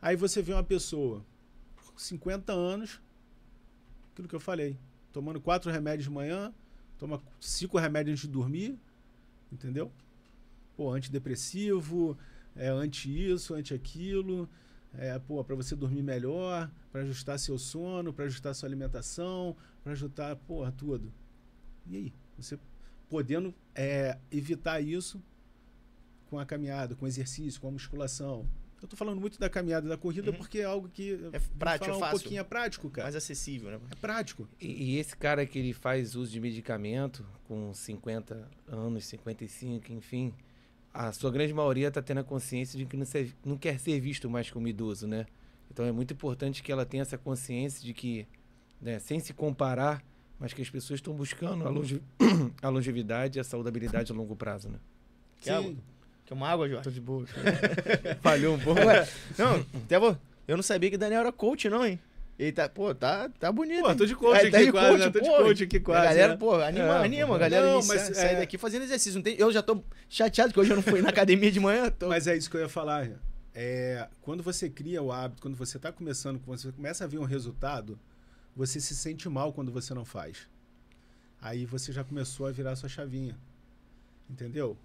Aí você vê uma pessoa, 50 anos, aquilo que eu falei, tomando quatro remédios de manhã, toma cinco remédios antes de dormir, entendeu? Pô, antidepressivo, é anti isso, anti aquilo, é, pô, para você dormir melhor, para ajustar seu sono, para ajustar sua alimentação, para ajustar, pô tudo. E aí, você podendo é, evitar isso com a caminhada, com exercício, com a musculação. Eu tô falando muito da caminhada da corrida uhum. porque é algo que é prático, é um fácil, pouquinho é prático, cara. Mais acessível, né? É prático. E, e, esse cara que ele faz uso de medicamento com 50 anos, 55, enfim, a sua grande maioria está tendo a consciência de que não, ser, não quer ser visto mais como idoso, né? Então é muito importante que ela tenha essa consciência de que, né, sem se comparar, mas que as pessoas estão buscando a, longe... (coughs) a longevidade e a saudabilidade a longo prazo, né? Quer água? Quer uma água, Jorge? Tô de boa. (laughs) Falhou um pouco. Não, até vou... Eu não sabia que Daniel era coach, não, hein? eita tá, pô, tá, tá bonito. Pô, tô de coach é, tá aqui de quase, coach, né? Tô de coach aqui quase. A galera, né? pô, anima, é, anima, a galera. Não, mas é. sai é... daqui fazendo exercício. Não tem, eu já tô chateado que hoje eu não fui na academia de manhã. Tô... Mas é isso que eu ia falar. É, quando você cria o hábito, quando você tá começando, quando você começa a ver um resultado, você se sente mal quando você não faz. Aí você já começou a virar sua chavinha. Entendeu?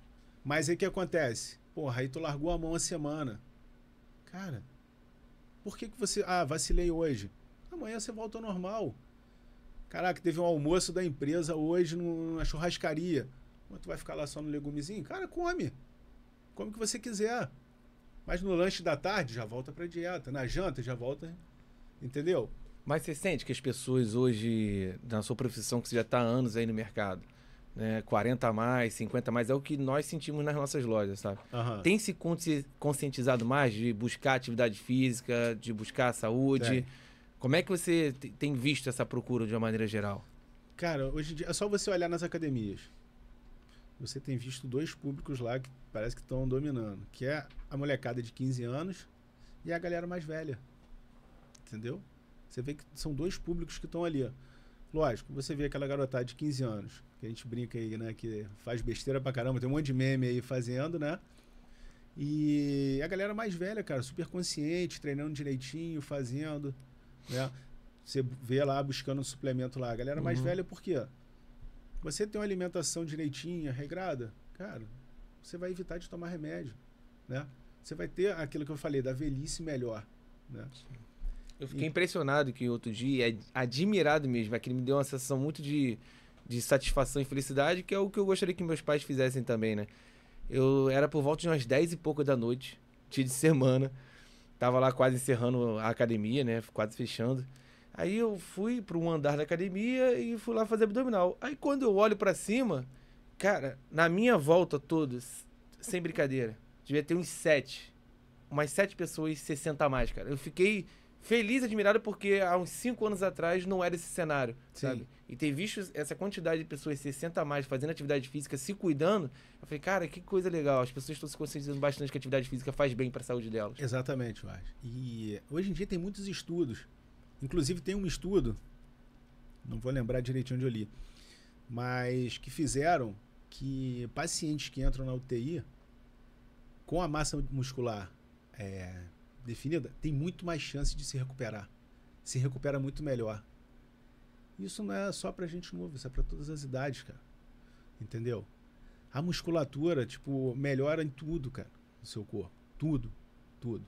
Mas aí o que acontece? Porra, aí tu largou a mão a semana. Cara, por que, que você. Ah, vacilei hoje Amanhã você volta ao normal. Caraca, teve um almoço da empresa hoje numa churrascaria. Mas tu vai ficar lá só no legumezinho? Cara, come. Come o que você quiser. Mas no lanche da tarde já volta pra dieta. Na janta já volta. Entendeu? Mas você sente que as pessoas hoje, na sua profissão, que você já está há anos aí no mercado, né, 40 a mais, 50 a mais, é o que nós sentimos nas nossas lojas, sabe? Uhum. Tem se conscientizado mais de buscar atividade física, de buscar saúde? Como é que você tem visto essa procura de uma maneira geral? Cara, hoje em dia é só você olhar nas academias. Você tem visto dois públicos lá que parece que estão dominando, que é a molecada de 15 anos e a galera mais velha. Entendeu? Você vê que são dois públicos que estão ali. Lógico, você vê aquela garotada de 15 anos, que a gente brinca aí, né? Que faz besteira pra caramba, tem um monte de meme aí fazendo, né? E a galera mais velha, cara, super consciente, treinando direitinho, fazendo. Né? Você vê lá buscando um suplemento lá. A galera mais uhum. velha, por quê? Você tem uma alimentação direitinha, regrada, cara, você vai evitar de tomar remédio. Né? Você vai ter aquilo que eu falei, da velhice melhor. Né? Eu fiquei e... impressionado que outro dia, é admirado mesmo, aquele me deu uma sensação muito de, de satisfação e felicidade, que é o que eu gostaria que meus pais fizessem também, né? Eu era por volta de umas 10 e pouco da noite, dia de semana. Tava lá quase encerrando a academia, né? Quase fechando. Aí eu fui para um andar da academia e fui lá fazer abdominal. Aí quando eu olho para cima, cara, na minha volta todos, sem brincadeira, devia ter uns sete. Umas sete pessoas 60 a mais, cara. Eu fiquei feliz, admirado, porque há uns cinco anos atrás não era esse cenário, Sim. sabe? E ter visto essa quantidade de pessoas 60 a mais fazendo atividade física, se cuidando, eu falei, cara, que coisa legal. As pessoas estão se conscientizando bastante que a atividade física faz bem para a saúde delas. Exatamente, acho E hoje em dia tem muitos estudos. Inclusive tem um estudo, não vou lembrar direitinho onde eu li, mas que fizeram que pacientes que entram na UTI com a massa muscular é, definida, tem muito mais chance de se recuperar. Se recupera muito melhor. Isso não é só para gente novo, isso é para todas as idades, cara. Entendeu? A musculatura, tipo, melhora em tudo, cara, no seu corpo. Tudo, tudo.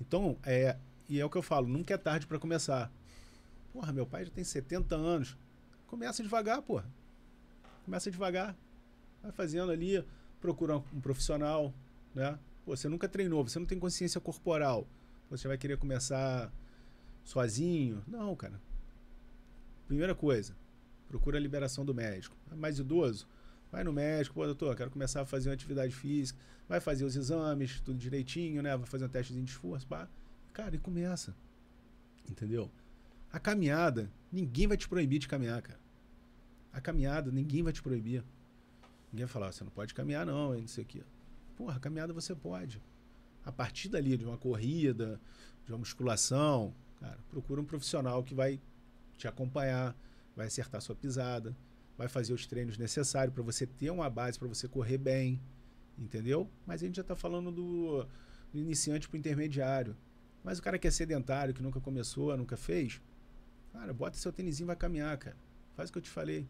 Então, é, e é o que eu falo, nunca é tarde para começar. Porra, meu pai já tem 70 anos. Começa devagar, porra. Começa devagar. Vai fazendo ali, procura um profissional, né? Pô, você nunca treinou, você não tem consciência corporal. Você vai querer começar sozinho? Não, cara. Primeira coisa, procura a liberação do médico. É mais idoso, vai no médico, pô, doutor, quero começar a fazer uma atividade física, vai fazer os exames, tudo direitinho, né? Vai fazer um testezinho de esforço, pá. Cara, e começa. Entendeu? A caminhada, ninguém vai te proibir de caminhar, cara. A caminhada, ninguém vai te proibir. Ninguém vai falar, você não pode caminhar, não, não sei o quê. Porra, caminhada você pode. A partir dali, de uma corrida, de uma musculação, cara, procura um profissional que vai te acompanhar, vai acertar sua pisada, vai fazer os treinos necessários para você ter uma base, para você correr bem, entendeu? Mas a gente já está falando do, do iniciante para o intermediário. Mas o cara que é sedentário, que nunca começou, nunca fez, cara, bota seu tênisinho e vai caminhar, cara. Faz o que eu te falei.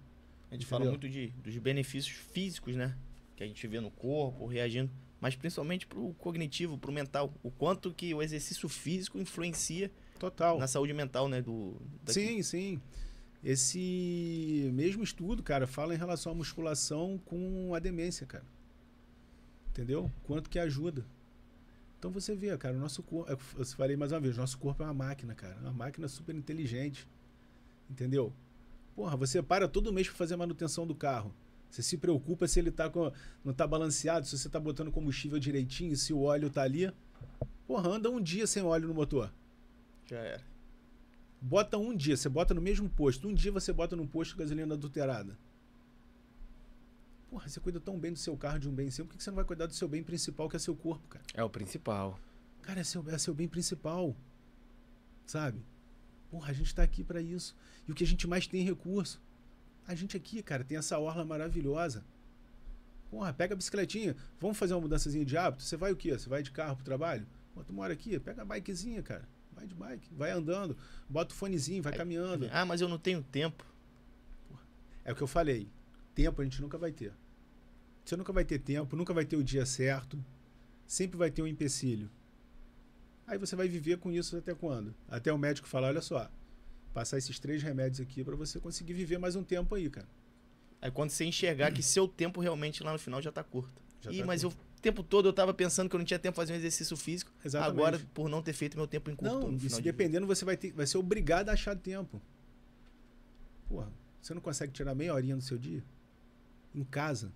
A gente entendeu? fala muito de, dos benefícios físicos, né? que a gente vê no corpo, reagindo, mas principalmente para o cognitivo, para o mental. O quanto que o exercício físico influencia Total. na saúde mental, né? Do, daqui. sim, sim. Esse mesmo estudo, cara, fala em relação à musculação com a demência, cara. Entendeu? Quanto que ajuda. Então você vê, cara, o nosso corpo. É, eu falei mais uma vez, nosso corpo é uma máquina, cara. Uma máquina super inteligente. Entendeu? Porra, você para todo mês para fazer a manutenção do carro. Você se preocupa se ele tá com, não tá balanceado, se você tá botando combustível direitinho, se o óleo tá ali. Porra, anda um dia sem óleo no motor. Já era. Bota um dia, você bota no mesmo posto. Um dia você bota no posto gasolina adulterada. Porra, você cuida tão bem do seu carro, de um bem seu, por que você não vai cuidar do seu bem principal, que é seu corpo, cara? É o principal. Cara, é seu, é seu bem principal. Sabe? Porra, a gente tá aqui para isso. E o que a gente mais tem é recurso. A gente aqui, cara, tem essa orla maravilhosa. Porra, pega a bicicletinha. Vamos fazer uma mudançazinha de hábito? Você vai o quê? Você vai de carro pro trabalho? Pô, tu mora aqui? Pega a bikezinha, cara. Vai de bike, vai andando, bota o fonezinho, vai caminhando. Ah, mas eu não tenho tempo. Porra. É o que eu falei. Tempo a gente nunca vai ter. Você nunca vai ter tempo, nunca vai ter o dia certo. Sempre vai ter um empecilho. Aí você vai viver com isso até quando? Até o médico falar, olha só, passar esses três remédios aqui para você conseguir viver mais um tempo aí, cara. é quando você enxergar que seu tempo realmente lá no final já tá curto. Já Ih, tá mas curto. eu o tempo todo eu tava pensando que eu não tinha tempo de fazer um exercício físico. Exatamente. Agora, por não ter feito meu tempo em curto. Não, isso dependendo, você vai, ter, vai ser obrigado a achar tempo. Porra, você não consegue tirar meia horinha do seu dia? Em casa.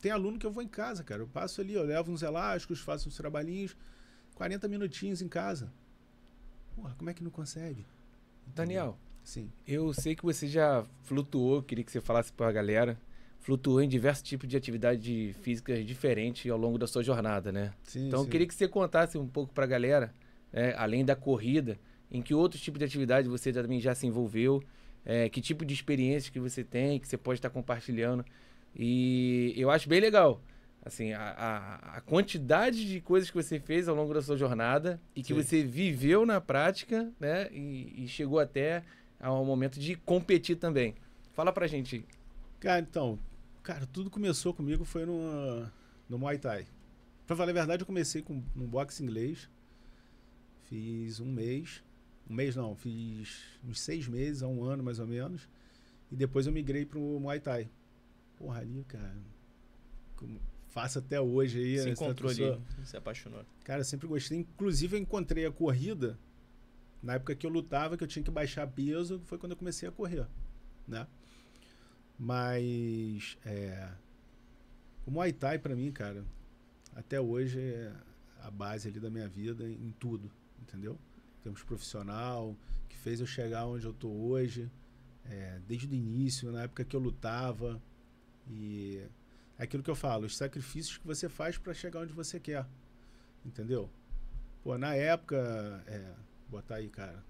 Tem aluno que eu vou em casa, cara. Eu passo ali, eu levo uns elásticos, faço uns trabalhinhos. 40 minutinhos em casa porra, como é que não consegue? Daniel, Sim. eu sei que você já flutuou, queria que você falasse para a galera, flutuou em diversos tipos de atividades físicas diferentes ao longo da sua jornada, né? Sim, então, sim. eu queria que você contasse um pouco para a galera, né, além da corrida, em que outros tipos de atividade você também já se envolveu, é, que tipo de experiência que você tem, que você pode estar compartilhando. E eu acho bem legal Assim, a, a, a, quantidade de coisas que você fez ao longo da sua jornada e que Sim. você viveu na prática, né? E, e, chegou até ao momento de competir também. Fala pra gente. Cara, então, cara, tudo começou comigo foi no, no Muay Thai. Pra falar a verdade, eu comecei com um boxe inglês. Fiz um mês. Um mês não, fiz uns seis meses, a um ano mais ou menos. E depois eu migrei pro Muay Thai. Porra, ali, cara. Como faço até hoje aí. Se encontrou ali, se apaixonou. Cara, sempre gostei. Inclusive, eu encontrei a corrida na época que eu lutava, que eu tinha que baixar peso, foi quando eu comecei a correr, né? Mas é, o Muay Thai para mim, cara, até hoje é a base ali da minha vida em tudo, entendeu? Temos profissional que fez eu chegar onde eu tô hoje, é, desde o início, na época que eu lutava e é aquilo que eu falo, os sacrifícios que você faz para chegar onde você quer. Entendeu? Pô, na época, é, botar aí, cara,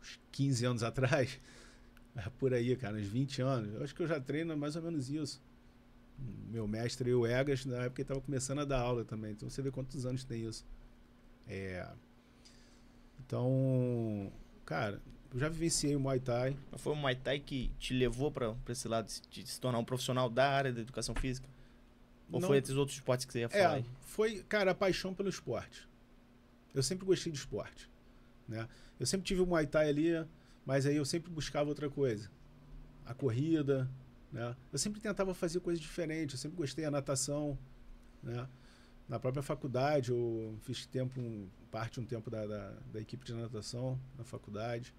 uns 15 anos atrás, (laughs) é por aí, cara, uns 20 anos, eu acho que eu já treino mais ou menos isso. Meu mestre, o Egas, na época ele estava começando a dar aula também, então você vê quantos anos tem isso. É, então, cara, eu já vivenciei o Muay Thai. Foi o Muay Thai que te levou para esse lado de se tornar um profissional da área da educação física? Ou não... foi os outros esportes que você ia é, falar? É, foi, cara, a paixão pelo esporte. Eu sempre gostei de esporte. Né? Eu sempre tive o Muay Thai ali, mas aí eu sempre buscava outra coisa. A corrida, né? Eu sempre tentava fazer coisas diferentes, eu sempre gostei da natação, né? Na própria faculdade, eu fiz tempo, parte um tempo da, da, da, equipe de natação na faculdade.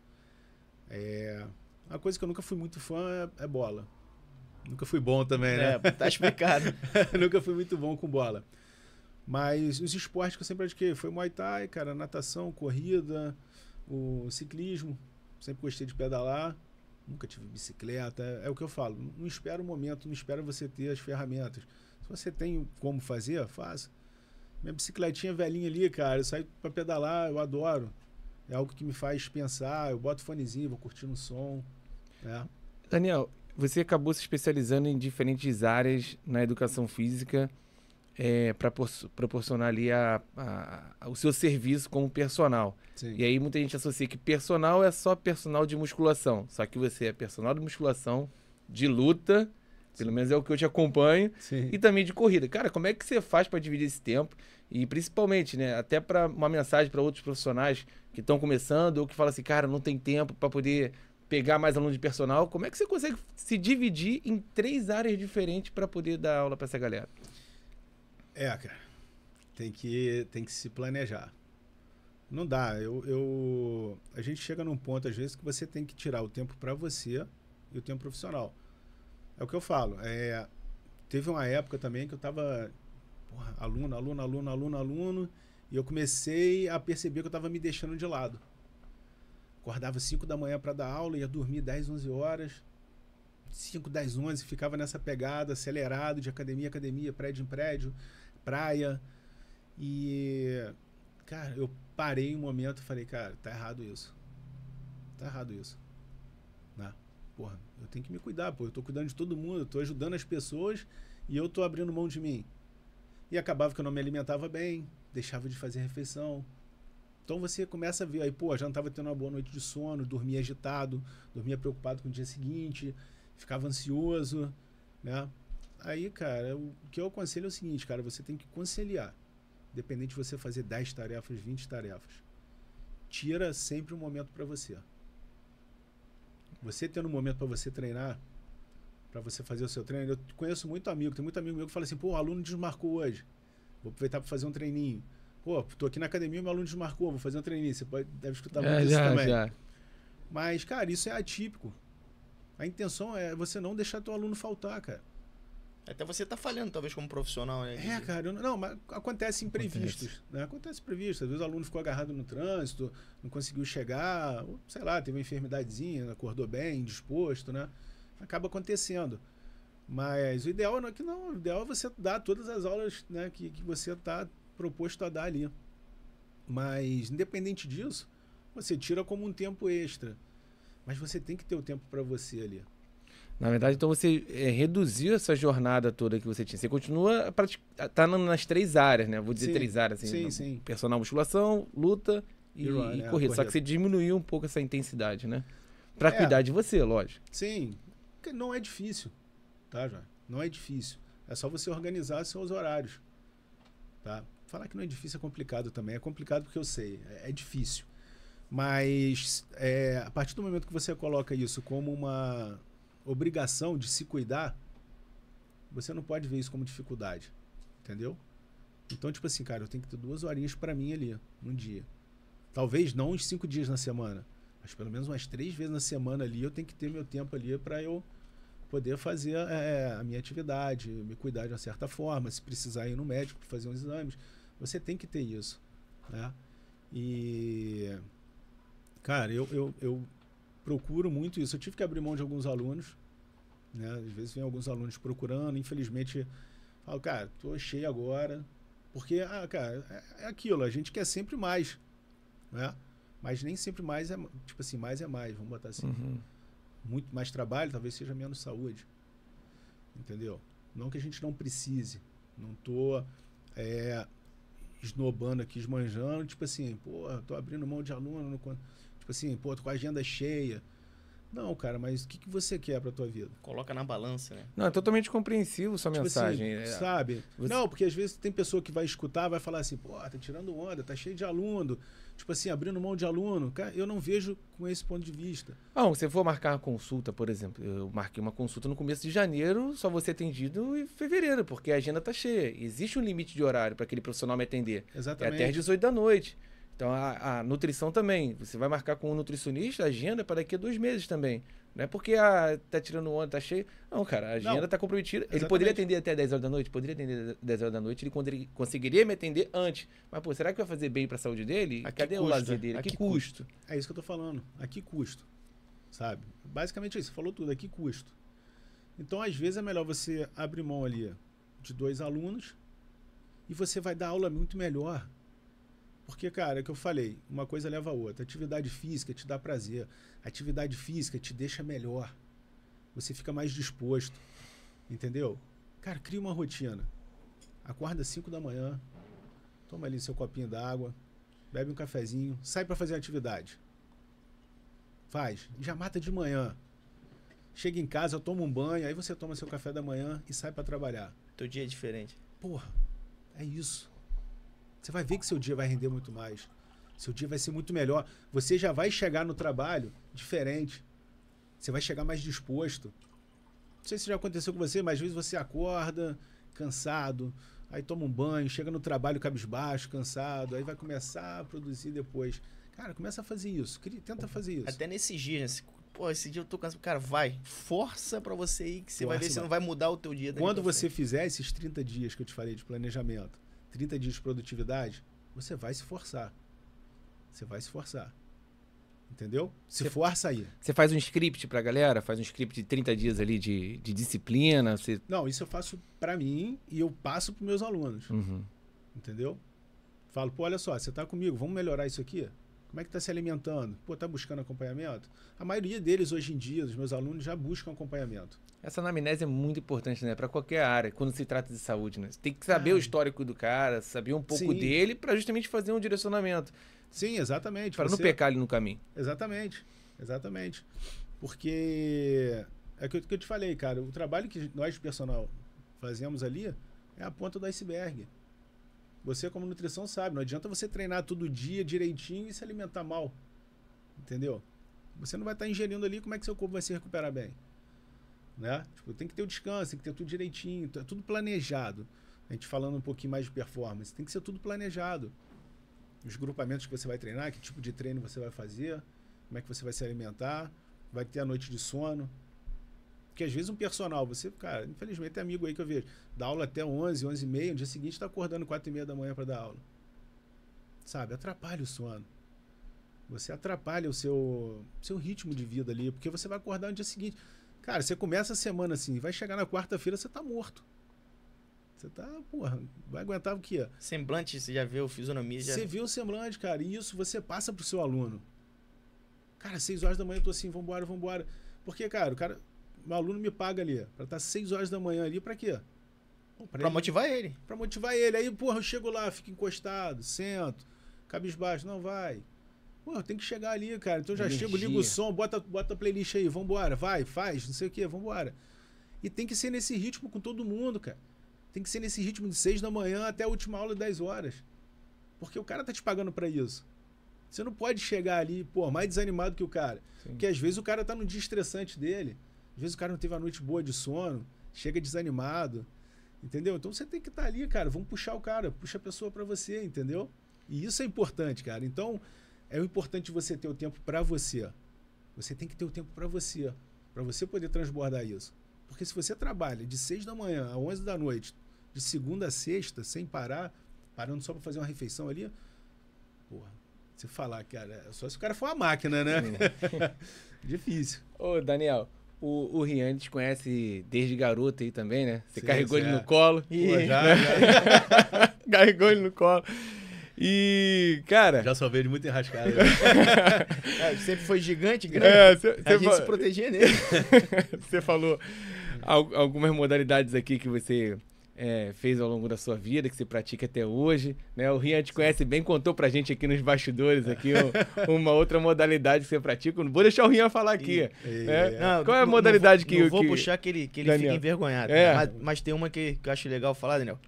É, uma coisa que eu nunca fui muito fã é, é bola. Nunca fui bom também, né? É, tá explicado. (laughs) Nunca fui muito bom com bola. Mas os esportes que eu sempre pratiquei foi Muay Thai, cara, natação, corrida, o ciclismo. Sempre gostei de pedalar. Nunca tive bicicleta. É, é o que eu falo. Não espera o momento, não espera você ter as ferramentas. Se você tem como fazer, faça. Minha bicicletinha velhinha ali, cara, eu saio pra pedalar, eu adoro. É algo que me faz pensar, eu boto fonezinho, vou curtindo o som. Né? Daniel, você acabou se especializando em diferentes áreas na educação física é, para proporcionar ali a, a, o seu serviço como personal. Sim. E aí muita gente associa que personal é só personal de musculação. Só que você é personal de musculação, de luta, Sim. pelo menos é o que eu te acompanho, Sim. e também de corrida. Cara, como é que você faz para dividir esse tempo? E principalmente, né, até para uma mensagem para outros profissionais que estão começando ou que falam assim, cara, não tem tempo para poder pegar mais aluno de personal, como é que você consegue se dividir em três áreas diferentes para poder dar aula para essa galera? É, cara, tem que, tem que se planejar. Não dá. Eu, eu, a gente chega num ponto, às vezes, que você tem que tirar o tempo para você e o tempo profissional. É o que eu falo. É, teve uma época também que eu estava aluno, aluno, aluno, aluno, aluno, e eu comecei a perceber que eu estava me deixando de lado. Acordava 5 da manhã para dar aula, ia dormir 10, 11 horas. 5, 10, 11, ficava nessa pegada, acelerado, de academia academia, prédio em prédio, praia. E, cara, eu parei um momento e falei, cara, tá errado isso. Tá errado isso. Né? Porra, eu tenho que me cuidar, pô. Eu tô cuidando de todo mundo, eu tô ajudando as pessoas e eu tô abrindo mão de mim. E acabava que eu não me alimentava bem, deixava de fazer refeição, então você começa a ver aí, pô, já não estava tendo uma boa noite de sono, dormia agitado, dormia preocupado com o dia seguinte, ficava ansioso, né? Aí, cara, o que eu aconselho é o seguinte, cara, você tem que conciliar. Independente de você fazer 10 tarefas, 20 tarefas. Tira sempre um momento para você. Você tendo um momento para você treinar, para você fazer o seu treino, eu conheço muito amigo, tem muito amigo meu que fala assim, pô, o aluno desmarcou hoje. Vou aproveitar para fazer um treininho. Pô, tô aqui na academia, meu aluno desmarcou, vou fazer um treininho. Você pode, deve escutar é, muito é, isso já, também. Já. Mas, cara, isso é atípico. A intenção é você não deixar teu aluno faltar, cara. Até você tá falhando, talvez, como profissional, né? É, cara, eu, não, mas acontece imprevistos. Acontece. Né? acontece imprevistos. Às vezes o aluno ficou agarrado no trânsito, não conseguiu chegar, ou, sei lá, teve uma enfermidadezinha, acordou bem, indisposto, né? Acaba acontecendo. Mas o ideal não é que não. O ideal é você dar todas as aulas né, que, que você tá proposto a dar ali. Mas, independente disso, você tira como um tempo extra. Mas você tem que ter o tempo para você ali. Na verdade, então você é, reduziu essa jornada toda que você tinha. Você continua a tá nas três áreas, né? Vou dizer sim, três áreas. Assim, sim, no, sim. Personal musculação, luta e, e, run, e é, corrida. Só que você diminuiu um pouco essa intensidade, né? Para é, cuidar de você, lógico. Sim. Não é difícil, tá, João? Não é difícil. É só você organizar seus horários, tá? Falar que não é difícil é complicado também. É complicado porque eu sei, é, é difícil. Mas é, a partir do momento que você coloca isso como uma obrigação de se cuidar, você não pode ver isso como dificuldade. Entendeu? Então, tipo assim, cara, eu tenho que ter duas horinhas para mim ali, num dia. Talvez não uns cinco dias na semana, mas pelo menos umas três vezes na semana ali eu tenho que ter meu tempo ali para eu poder fazer é, é, a minha atividade, me cuidar de uma certa forma, se precisar ir no médico para fazer uns exames. Você tem que ter isso, né? E cara, eu, eu, eu procuro muito isso. Eu tive que abrir mão de alguns alunos, né? Às vezes vem alguns alunos procurando, infelizmente falo, cara, tô cheio agora, porque ah, cara, é, é aquilo, a gente quer sempre mais, né? Mas nem sempre mais é, tipo assim, mais é mais, vamos botar assim. Uhum. Muito mais trabalho, talvez seja menos saúde. Entendeu? Não que a gente não precise. Não tô é, esnobando aqui, esmanjando, tipo assim, pô, tô abrindo mão de aluno, tipo assim, pô, tô com a agenda cheia. Não, cara, mas o que, que você quer pra tua vida? Coloca na balança, né? Não, é totalmente compreensível sua tipo assim, mensagem. Assim, é... Sabe? Você... Não, porque às vezes tem pessoa que vai escutar, vai falar assim, pô, tá tirando onda, tá cheio de aluno tipo assim, abrindo mão de aluno, cara, eu não vejo com esse ponto de vista. Ah, se você for marcar uma consulta, por exemplo, eu marquei uma consulta no começo de janeiro, só você atendido em fevereiro, porque a agenda tá cheia. Existe um limite de horário para aquele profissional me atender. Exatamente. É até às 18 da noite. Então, a, a, nutrição também. Você vai marcar com um nutricionista, agenda é para daqui a dois meses também. Não é porque ah, tá tirando onda, tá cheio. Não, cara, a agenda não, tá comprometida. Exatamente. Ele poderia atender até 10 horas da noite? Poderia atender 10 horas da noite, ele, conseguiria me atender antes. Mas, pô, será que vai fazer bem para a saúde dele? A Cadê custa? o lazer dele? A, que, que custo? É isso que eu tô falando. A que custo? Sabe? Basicamente é isso. Você falou tudo. A que custo? Então, às vezes, é melhor você abrir mão ali de dois alunos e você vai dar aula muito melhor porque, cara, é o que eu falei, uma coisa leva a outra. Atividade física te dá prazer. Atividade física te deixa melhor. Você fica mais disposto. Entendeu? Cara, cria uma rotina. Acorda às 5 da manhã, toma ali seu copinho d'água, bebe um cafezinho, sai para fazer atividade. Faz. Já mata de manhã. Chega em casa, toma um banho, aí você toma seu café da manhã e sai para trabalhar. Teu dia é diferente. Porra, é isso. Você vai ver que seu dia vai render muito mais. Seu dia vai ser muito melhor. Você já vai chegar no trabalho diferente. Você vai chegar mais disposto. Não sei se já aconteceu com você, mas às vezes você acorda cansado, aí toma um banho, chega no trabalho cabisbaixo, cansado, aí vai começar a produzir depois. Cara, começa a fazer isso. Tenta fazer isso. Até nesses dias, né? pô, esse dia eu tô cansado. Cara, vai. Força para você ir, que você força, vai ver se não vai mudar o teu dia. Quando você frente. fizer esses 30 dias que eu te falei de planejamento, 30 dias de produtividade, você vai se forçar. Você vai se forçar. Entendeu? Se você, força aí. Você faz um script pra galera? Faz um script de 30 dias ali de, de disciplina? Você... Não, isso eu faço pra mim e eu passo pros meus alunos. Uhum. Entendeu? Falo, pô, olha só, você tá comigo, vamos melhorar isso aqui? Como é que está se alimentando? Pô, está buscando acompanhamento? A maioria deles hoje em dia, os meus alunos, já buscam acompanhamento. Essa anamnese é muito importante, né? Para qualquer área, quando se trata de saúde, né? Você tem que saber é. o histórico do cara, saber um pouco Sim. dele para justamente fazer um direcionamento. Sim, exatamente. Para não pecar ali no caminho. Exatamente, exatamente. Porque é o que, que eu te falei, cara. O trabalho que nós, personal, fazemos ali é a ponta do iceberg. Você, como nutrição, sabe, não adianta você treinar todo dia direitinho e se alimentar mal. Entendeu? Você não vai estar tá ingerindo ali, como é que seu corpo vai se recuperar bem? Né? Tipo, tem que ter o descanso, tem que ter tudo direitinho, é tudo planejado. A gente falando um pouquinho mais de performance, tem que ser tudo planejado. Os grupamentos que você vai treinar, que tipo de treino você vai fazer, como é que você vai se alimentar, vai ter a noite de sono, porque às vezes um personal, você, cara, infelizmente é amigo aí que eu vejo, dá aula até 11, 11 e meia, no dia seguinte está acordando 4 e meia da manhã para dar aula. Sabe, atrapalha o sono. Você atrapalha o seu, seu ritmo de vida ali, porque você vai acordar no dia seguinte. Cara, você começa a semana assim, vai chegar na quarta-feira, você tá morto. Você tá, porra, vai aguentar o quê? Semblante, você já viu fisionomia. Já... Você viu o semblante, cara, e isso você passa pro seu aluno. Cara, seis horas da manhã eu tô assim, vambora, vambora. Porque, cara, o cara, meu aluno me paga ali para tá estar 6 horas da manhã ali para quê? Para motivar ele. Para motivar ele. Aí, porra, eu chego lá, fico encostado, sento, cabisbaixo, não vai. Porra, tem que chegar ali, cara. Então eu já Energia. chego, ligo o som, bota, bota a playlist aí, vambora, vai, faz, não sei o quê, vambora. E tem que ser nesse ritmo com todo mundo, cara. Tem que ser nesse ritmo de 6 da manhã até a última aula, 10 horas. Porque o cara tá te pagando para isso. Você não pode chegar ali, pô, mais desanimado que o cara. Sim. Porque às vezes o cara tá num dia estressante dele. Às vezes o cara não teve uma noite boa de sono, chega desanimado, entendeu? Então você tem que estar tá ali, cara. Vamos puxar o cara, puxa a pessoa para você, entendeu? E isso é importante, cara. Então é importante você ter o tempo para você. Você tem que ter o tempo para você, para você poder transbordar isso. Porque se você trabalha de 6 da manhã a 11 da noite, de segunda a sexta, sem parar, parando só para fazer uma refeição ali, porra, se falar, cara, é só se o cara for uma máquina, né? (laughs) Difícil. Ô, Daniel, o, o Rian te conhece desde garoto aí também, né? Você Sim, carregou ele é. no colo. Pô, (laughs) já, já. carregou ele no colo. E, cara. Já salvei de muito enrascado. Né? (laughs) é, sempre foi gigante, é, grande. É, cê, cê a gente se protegia nele. você (laughs) falou algumas modalidades aqui que você é, fez ao longo da sua vida, que você pratica até hoje. Né? O Rian te conhece bem, contou pra gente aqui nos bastidores aqui (laughs) uma outra modalidade que você pratica. Não vou deixar o Rian falar aqui. E, né? e, é. não, Qual é a modalidade não, que... eu vou que... puxar que ele, que ele fica envergonhado, é. né? mas, mas, tem uma que, que eu acho legal falar, Daniel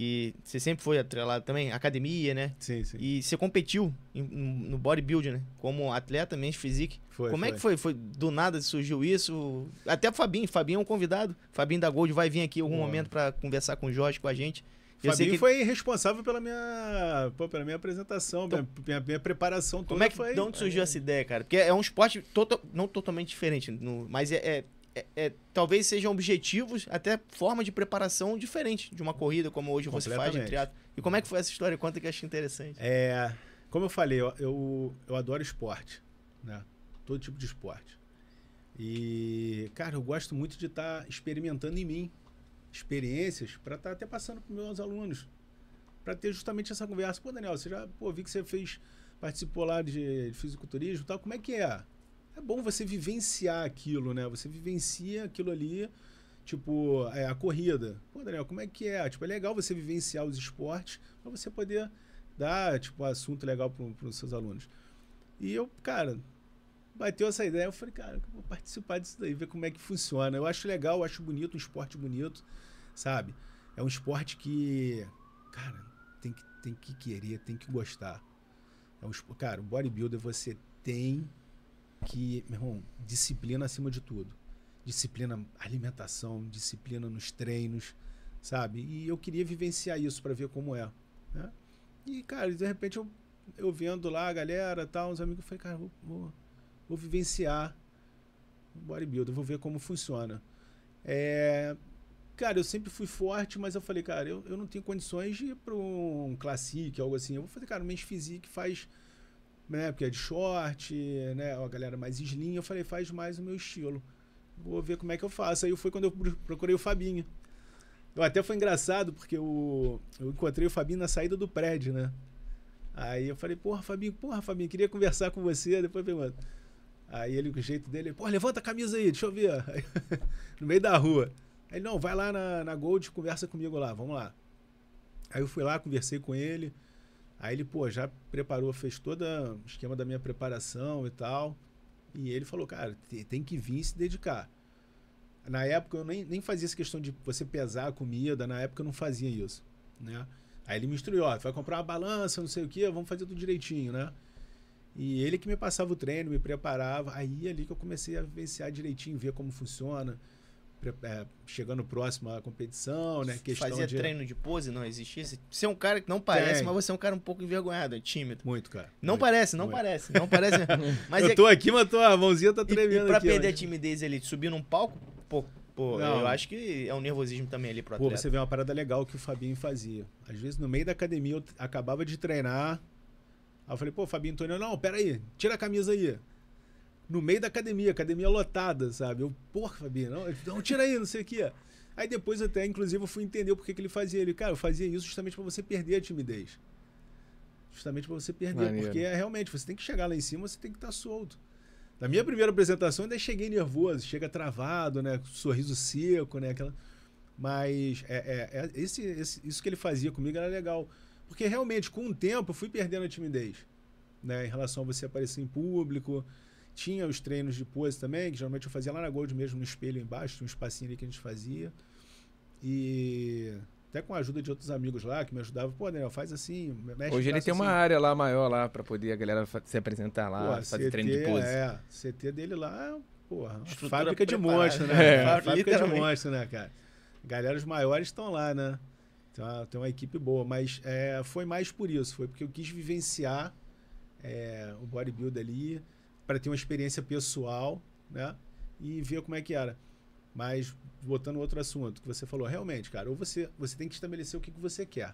que você sempre foi atrelado também, academia, né? Sim, sim. E você competiu no bodybuilding, né? Como atleta, mente physique. Foi, Como é foi. é que foi? Foi do nada surgiu isso? Até o Fabinho, Fabinho é um convidado. Fabinho da Gold vai vir aqui em algum momento para conversar com o Jorge, com a gente. Eu Fabinho que... foi responsável pela minha, pô, pela minha apresentação, então, minha, minha, minha, preparação toda. Como é que, foi... de onde surgiu é. essa ideia, cara? Porque é um esporte total não totalmente diferente, no, mas é, é é, é, talvez sejam objetivos, até forma de preparação diferente de uma corrida, como hoje você faz de triatlo. E como é que foi essa história? Quanto que eu achei interessante? É, como eu falei, eu, eu, eu adoro esporte, né? Todo tipo de esporte. E, cara, eu gosto muito de estar tá experimentando em mim experiências para estar tá até passando para meus alunos. Para ter justamente essa conversa. Pô, Daniel, você já pô, vi que você fez, participou lá de, de fisiculturismo e tal. Como é que é? é bom você vivenciar aquilo, né? Você vivencia aquilo ali, tipo, é, a corrida. Pô, Daniel, como é que é? Tipo, é legal você vivenciar os esportes para você poder dar, tipo, assunto legal para os seus alunos. E eu, cara, bateu essa ideia, eu falei, cara, eu vou participar disso daí, ver como é que funciona. Eu acho legal, eu acho bonito, um esporte bonito, sabe? É um esporte que, cara, tem que, tem que querer, tem que gostar. É um, cara, o bodybuilder você tem que, meu irmão, disciplina acima de tudo. Disciplina alimentação, disciplina nos treinos, sabe? E eu queria vivenciar isso para ver como é. Né? E, cara, de repente eu, eu vendo lá a galera tal, uns amigos, eu falei, cara, vou, vou, vou vivenciar bodybuilder, vou ver como funciona. É, cara, eu sempre fui forte, mas eu falei, cara, eu, eu não tenho condições de ir para um classique, algo assim. Eu vou fazer, cara, um mês faz né? Porque é de short, né? Ó, a galera mais slim. Eu falei, faz mais o meu estilo. Vou ver como é que eu faço. Aí foi quando eu procurei o Fabinho. Eu até foi engraçado, porque eu, eu encontrei o Fabinho na saída do prédio, né? Aí eu falei, porra, Fabinho, porra, Fabinho, queria conversar com você. Depois pergunta. Aí ele, com o jeito dele, pô, levanta a camisa aí, deixa eu ver. Aí, (laughs) no meio da rua. Aí ele, não, vai lá na, na Gold, conversa comigo lá, vamos lá. Aí eu fui lá, conversei com ele. Aí ele, pô, já preparou, fez todo o esquema da minha preparação e tal. E ele falou, cara, tem que vir e se dedicar. Na época eu nem, nem fazia essa questão de você pesar a comida, na época eu não fazia isso, né? Aí ele me instruiu, ó, vai comprar uma balança, não sei o que, vamos fazer tudo direitinho, né? E ele que me passava o treino, me preparava. Aí é ali que eu comecei a vivenciar direitinho, ver como funciona, é, chegando próximo à competição, né? Questão Fazia de... treino de pose, não existia. Você é um cara que não parece, Tem. mas você é um cara um pouco envergonhado, é tímido. Muito, cara. Não muito, parece, não muito. parece, não parece. (laughs) mas eu é tô aqui, mas tô, a mãozinha tá tremendo. E, e pra aqui, perder mas... a timidez ele subir num palco, pô, pô eu acho que é um nervosismo também ali pro atleta. Pô, você vê uma parada legal que o Fabinho fazia. Às vezes, no meio da academia, eu acabava de treinar. Aí eu falei, pô, Fabinho Antônio, não, pera aí, tira a camisa aí no meio da academia, academia lotada, sabe? Eu, porra, Fabi, não, não tira aí, não sei o que. Aí depois até, inclusive, eu fui entender por que ele fazia. Ele, cara, eu fazia isso justamente para você perder a timidez. Justamente para você perder, Maneiro. porque é, realmente, você tem que chegar lá em cima, você tem que estar tá solto. Na minha primeira apresentação, ainda cheguei nervoso, chega travado, né? Sorriso seco, né? Aquela... Mas é, é, é esse, esse, isso que ele fazia comigo era legal. Porque realmente, com o tempo, eu fui perdendo a timidez. Né? Em relação a você aparecer em público, tinha os treinos de pose também, que geralmente eu fazia lá na Gold mesmo, no espelho embaixo, tinha um espacinho ali que a gente fazia. E até com a ajuda de outros amigos lá que me ajudavam, pô, Daniel, faz assim, mexe Hoje ele tem assim. uma área lá maior lá para poder a galera se apresentar lá, pô, fazer CT, treino de pose. É, CT dele lá, é, porra, fábrica de monstro, né? (laughs) É, fábrica, de monstro, né, cara? galeras maiores estão lá, né? então tem uma equipe boa, mas é, foi mais por isso, foi porque eu quis vivenciar é, o bodybuilder ali para ter uma experiência pessoal, né? E ver como é que era. Mas botando outro assunto que você falou, realmente, cara, ou você, você tem que estabelecer o que, que você quer.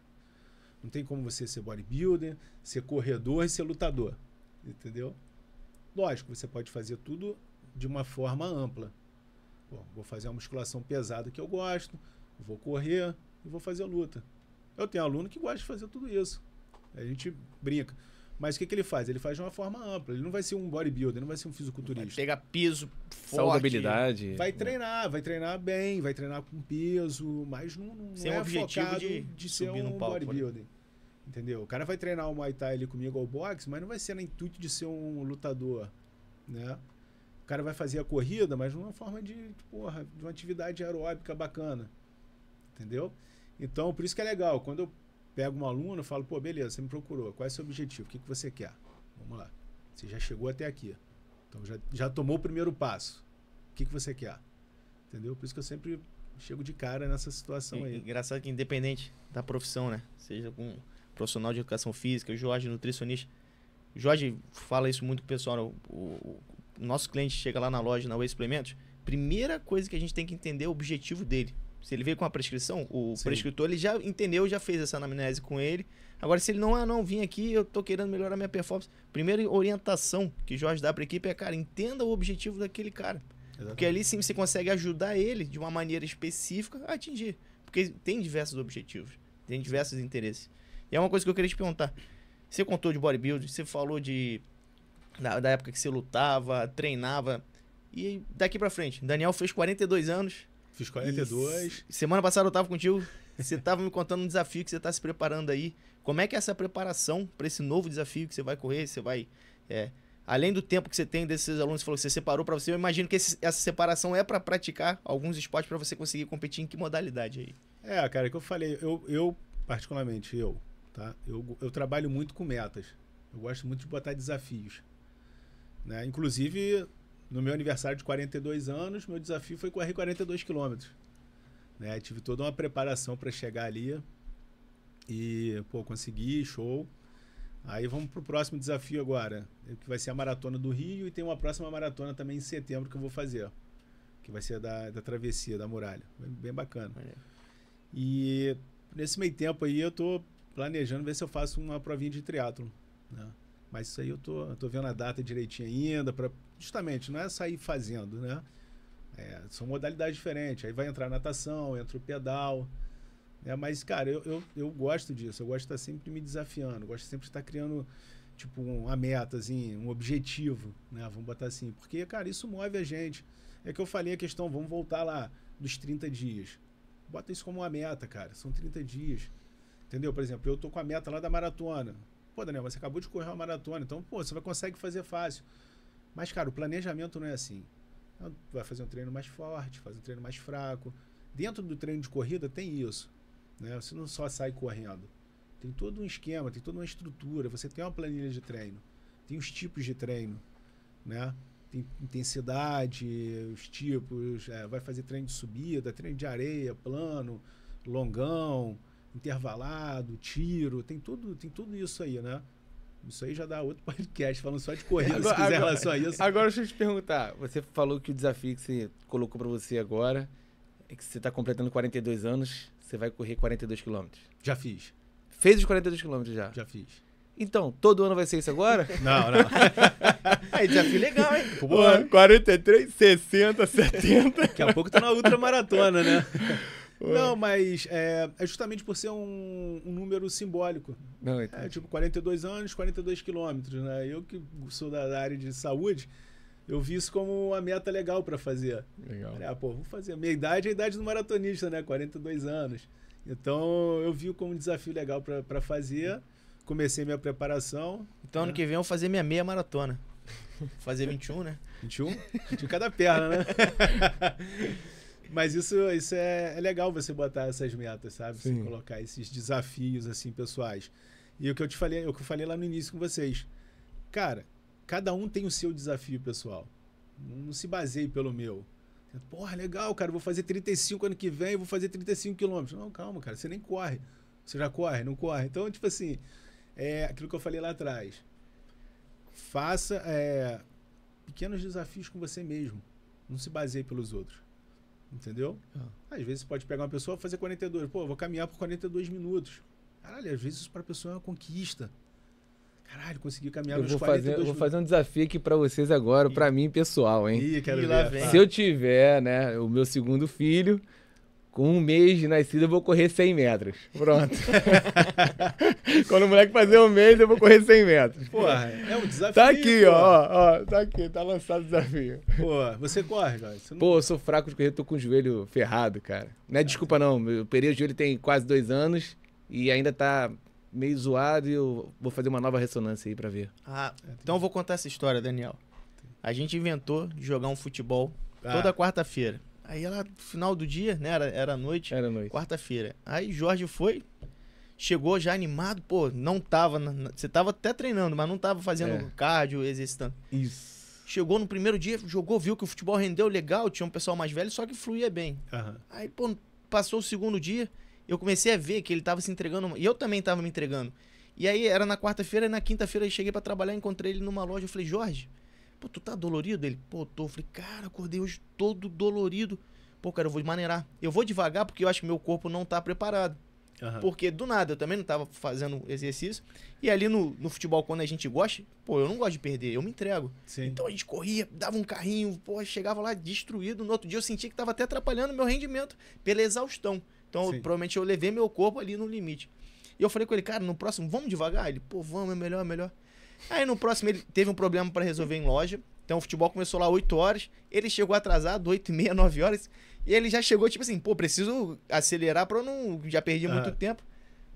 Não tem como você ser bodybuilder, ser corredor e ser lutador. Entendeu? Lógico, você pode fazer tudo de uma forma ampla. Bom, vou fazer uma musculação pesada que eu gosto, vou correr e vou fazer luta. Eu tenho aluno que gosta de fazer tudo isso. A gente brinca. Mas o que, que ele faz? Ele faz de uma forma ampla. Ele não vai ser um bodybuilder, não vai ser um fisiculturista. Vai pegar peso, forte, saudabilidade. Vai treinar, vai treinar bem, vai treinar com peso, mas não, não Sem é objetivo de, de ser um palco, né? bodybuilder. Entendeu? O cara vai treinar o Muay Thai ali comigo ao boxe, mas não vai ser no intuito de ser um lutador, né? O cara vai fazer a corrida, mas de uma forma de, de, porra, de uma atividade aeróbica bacana. Entendeu? Então, por isso que é legal. Quando eu pego um aluno e falo, pô, beleza, você me procurou, qual é o seu objetivo? O que, que você quer? Vamos lá. Você já chegou até aqui. Então já, já tomou o primeiro passo. O que, que você quer? Entendeu? Por isso que eu sempre chego de cara nessa situação e, aí. Engraçado que independente da profissão, né? Seja com profissional de educação física, o Jorge nutricionista. O Jorge fala isso muito pro pessoal. Né? O, o, o nosso cliente chega lá na loja, na Way Suplementos, primeira coisa que a gente tem que entender é o objetivo dele. Se ele veio com a prescrição, o Sim. prescritor ele já entendeu, já fez essa anamnese com ele. Agora, se ele não, ah, não, vim aqui, eu tô querendo melhorar minha performance. Primeira orientação que Jorge dá para a equipe é, cara, entenda o objetivo daquele cara. Exatamente. Porque ali sim você consegue ajudar ele de uma maneira específica a atingir. Porque tem diversos objetivos, tem diversos interesses. E é uma coisa que eu queria te perguntar. Você contou de bodybuilding, você falou de da, da época que você lutava, treinava. E daqui para frente, Daniel fez 42 anos, Fiz 42. E semana passada eu tava contigo, você tava me contando um desafio que você tá se preparando aí. Como é que é essa preparação para esse novo desafio que você vai correr, você vai... É, além do tempo que você tem desses alunos, você falou que você separou para você, eu imagino que esse, essa separação é para praticar alguns esportes para você conseguir competir em que modalidade aí? É, cara, é que eu falei, eu, eu particularmente, eu, tá? Eu, eu trabalho muito com metas. Eu gosto muito de botar desafios. Né? Inclusive, no meu aniversário de 42 anos, meu desafio foi correr 42 quilômetros. Né? Tive toda uma preparação para chegar ali e, pô, consegui, show. Aí vamos pro próximo desafio agora, que vai ser a maratona do Rio e tem uma próxima maratona também em setembro que eu vou fazer, que vai ser da, da travessia da muralha, bem, bem bacana. Olha. E nesse meio tempo aí eu tô planejando ver se eu faço uma provinha de triatlo, né? Mas isso aí eu tô, tô vendo a data direitinho ainda para justamente, não é sair fazendo, né? É, são modalidades diferentes. Aí vai entrar natação, entra o pedal. Né? Mas, cara, eu, eu, eu gosto disso. Eu gosto de estar tá sempre me desafiando. Gosto sempre de tá estar criando, tipo, uma meta, assim, um objetivo, né? Vamos botar assim. Porque, cara, isso move a gente. É que eu falei a questão, vamos voltar lá, dos 30 dias. Bota isso como uma meta, cara. São 30 dias. Entendeu? Por exemplo, eu tô com a meta lá da maratona. Pô, Daniel, você acabou de correr uma maratona. Então, pô, você vai consegue fazer fácil. Mas, cara, o planejamento não é assim. Ah, vai fazer um treino mais forte, fazer um treino mais fraco. Dentro do treino de corrida tem isso. Né? Você não só sai correndo. Tem todo um esquema, tem toda uma estrutura. Você tem uma planilha de treino, tem os tipos de treino, né? Tem intensidade, os tipos. É, vai fazer treino de subida, treino de areia, plano, longão, intervalado, tiro. Tem tudo, tem tudo isso aí, né? Isso aí já dá outro (laughs) podcast falando só de corrida, agora, se quiser agora, relação a isso. Agora deixa eu te perguntar. Você falou que o desafio que você colocou para você agora é que você tá completando 42 anos, você vai correr 42 quilômetros. Já fiz. Fez os 42 quilômetros já? Já fiz. Então, todo ano vai ser isso agora? (laughs) Não, não. Aí, (laughs) é desafio legal, hein? Pô, 43, 60, 70. Daqui a pouco tá na ultramaratona, né? Não, mas é, é, justamente por ser um, um número simbólico. Não, é, tipo, 42 anos, 42 quilômetros, né? Eu que sou da área de saúde, eu vi isso como uma meta legal para fazer. Legal. Falei, ah, pô, vou fazer. meia minha idade é a idade do maratonista, né? 42 anos. Então, eu vi como um desafio legal para fazer. Comecei minha preparação. Então, né? ano que vem eu vou fazer minha meia maratona. Fazer 21, né? 21? 21 cada perna, né? (laughs) Mas isso, isso é, é legal você botar essas metas, sabe? Sim. Você colocar esses desafios assim pessoais. E o que eu te falei, o que eu falei lá no início com vocês. Cara, cada um tem o seu desafio pessoal. Não se baseie pelo meu. Porra, legal, cara, vou fazer 35 ano que vem, vou fazer 35 quilômetros. Não, calma, cara, você nem corre. Você já corre, não corre. Então, tipo assim, é aquilo que eu falei lá atrás. Faça é, pequenos desafios com você mesmo. Não se baseie pelos outros. Entendeu? Ah. Às vezes você pode pegar uma pessoa e fazer 42. Pô, vou caminhar por 42 minutos. Caralho, às vezes isso para a pessoa é uma conquista. Caralho, consegui caminhar eu vou fazer, vou fazer um desafio aqui para vocês agora, para mim pessoal, hein? Ih, quero e ver. Se eu tiver, né, o meu segundo filho, com um mês de nascido eu vou correr 100 metros. Pronto. (laughs) Quando o moleque fazer um mês, eu vou correr 100 metros. Porra, é um desafio. Tá aqui, ó, ó, tá aqui, tá lançado o desafio. Pô, você corre, cara. Você não... Pô, eu sou fraco de correr, tô com o joelho ferrado, cara. Não é desculpa, não. Eu perei o joelho tem quase dois anos e ainda tá meio zoado e eu vou fazer uma nova ressonância aí pra ver. Ah, então eu vou contar essa história, Daniel. A gente inventou de jogar um futebol ah. toda quarta-feira. Aí ela, final do dia, né? Era, era noite. Era noite. Quarta-feira. Aí Jorge foi, chegou já animado, pô, não tava. Na, você tava até treinando, mas não tava fazendo é. cardio, exercitando. Isso. Chegou no primeiro dia, jogou, viu que o futebol rendeu legal, tinha um pessoal mais velho, só que fluía bem. Uhum. Aí, pô, passou o segundo dia, eu comecei a ver que ele tava se entregando, e eu também tava me entregando. E aí era na quarta-feira, e na quinta-feira eu cheguei para trabalhar, encontrei ele numa loja, eu falei, Jorge, Pô, tu tá dolorido? Ele, pô, tô. Eu falei, cara, acordei hoje todo dolorido. Pô, cara, eu vou maneirar. Eu vou devagar porque eu acho que meu corpo não tá preparado. Uhum. Porque do nada eu também não tava fazendo exercício. E ali no, no futebol, quando a gente gosta, pô, eu não gosto de perder, eu me entrego. Sim. Então a gente corria, dava um carrinho, pô, chegava lá destruído. No outro dia eu sentia que tava até atrapalhando meu rendimento pela exaustão. Então, provavelmente eu levei meu corpo ali no limite. E eu falei com ele, cara, no próximo, vamos devagar? Ele, pô, vamos, é melhor, é melhor. Aí no próximo ele teve um problema para resolver em loja. Então o futebol começou lá 8 horas, ele chegou atrasado, 8 e meia, 9 (laughs) horas, e ele já chegou tipo assim, pô, preciso acelerar para eu não... já perdi muito é. tempo.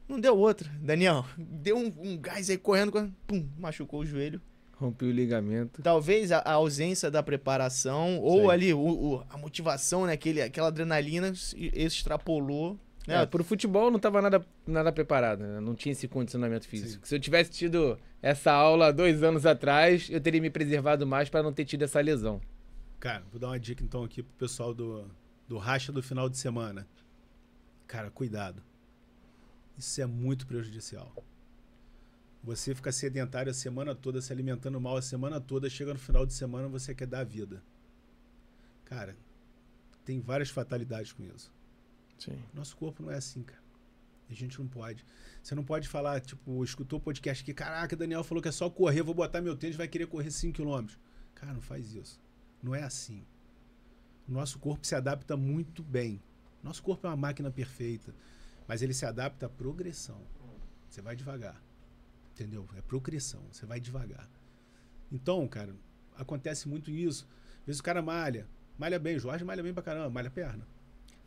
Não deu outra, Daniel. (laughs) Deu um, um gás aí correndo, pum, machucou o joelho. Rompeu o ligamento. Talvez a, a ausência da preparação, ou Sei. ali o, o, a motivação, né? Aquele, aquela adrenalina, isso extrapolou é, é. pro futebol não estava nada, nada preparado, né? não tinha esse condicionamento físico. Sim. Se eu tivesse tido essa aula dois anos atrás, eu teria me preservado mais para não ter tido essa lesão. Cara, vou dar uma dica então aqui pro pessoal do, do racha do final de semana. Cara, cuidado. Isso é muito prejudicial. Você fica sedentário a semana toda, se alimentando mal a semana toda, chega no final de semana você quer dar a vida. Cara, tem várias fatalidades com isso. Sim. Nosso corpo não é assim, cara. A gente não pode. Você não pode falar, tipo, escutou o podcast que, caraca, Daniel falou que é só correr, vou botar meu tênis, vai querer correr 5 km. Cara, não faz isso. Não é assim. nosso corpo se adapta muito bem. Nosso corpo é uma máquina perfeita, mas ele se adapta à progressão. Você vai devagar. Entendeu? É progressão, você vai devagar. Então, cara, acontece muito isso. Às vezes o cara malha, malha bem, Jorge malha bem pra caramba, malha perna.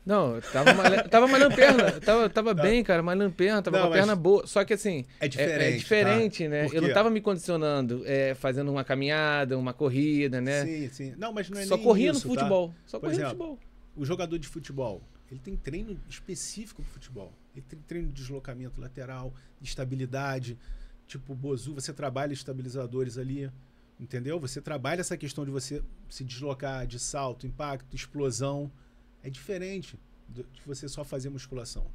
Não, eu tava, mal... tava uma perna, eu tava, tava tá. bem, cara, malhando perna, tava não, com a perna boa. Só que assim. É diferente. É, é diferente, tá? né? Eu não tava me condicionando é, fazendo uma caminhada, uma corrida, né? Sim, sim. Não, mas não é Só corria isso, no tá? futebol. Tá? Só Por corria exemplo, no futebol. O jogador de futebol, ele tem treino específico pro futebol. Ele tem treino de deslocamento lateral, de estabilidade. Tipo, Bozu, você trabalha estabilizadores ali, entendeu? Você trabalha essa questão de você se deslocar de salto, impacto, explosão. É diferente de você só fazer musculação.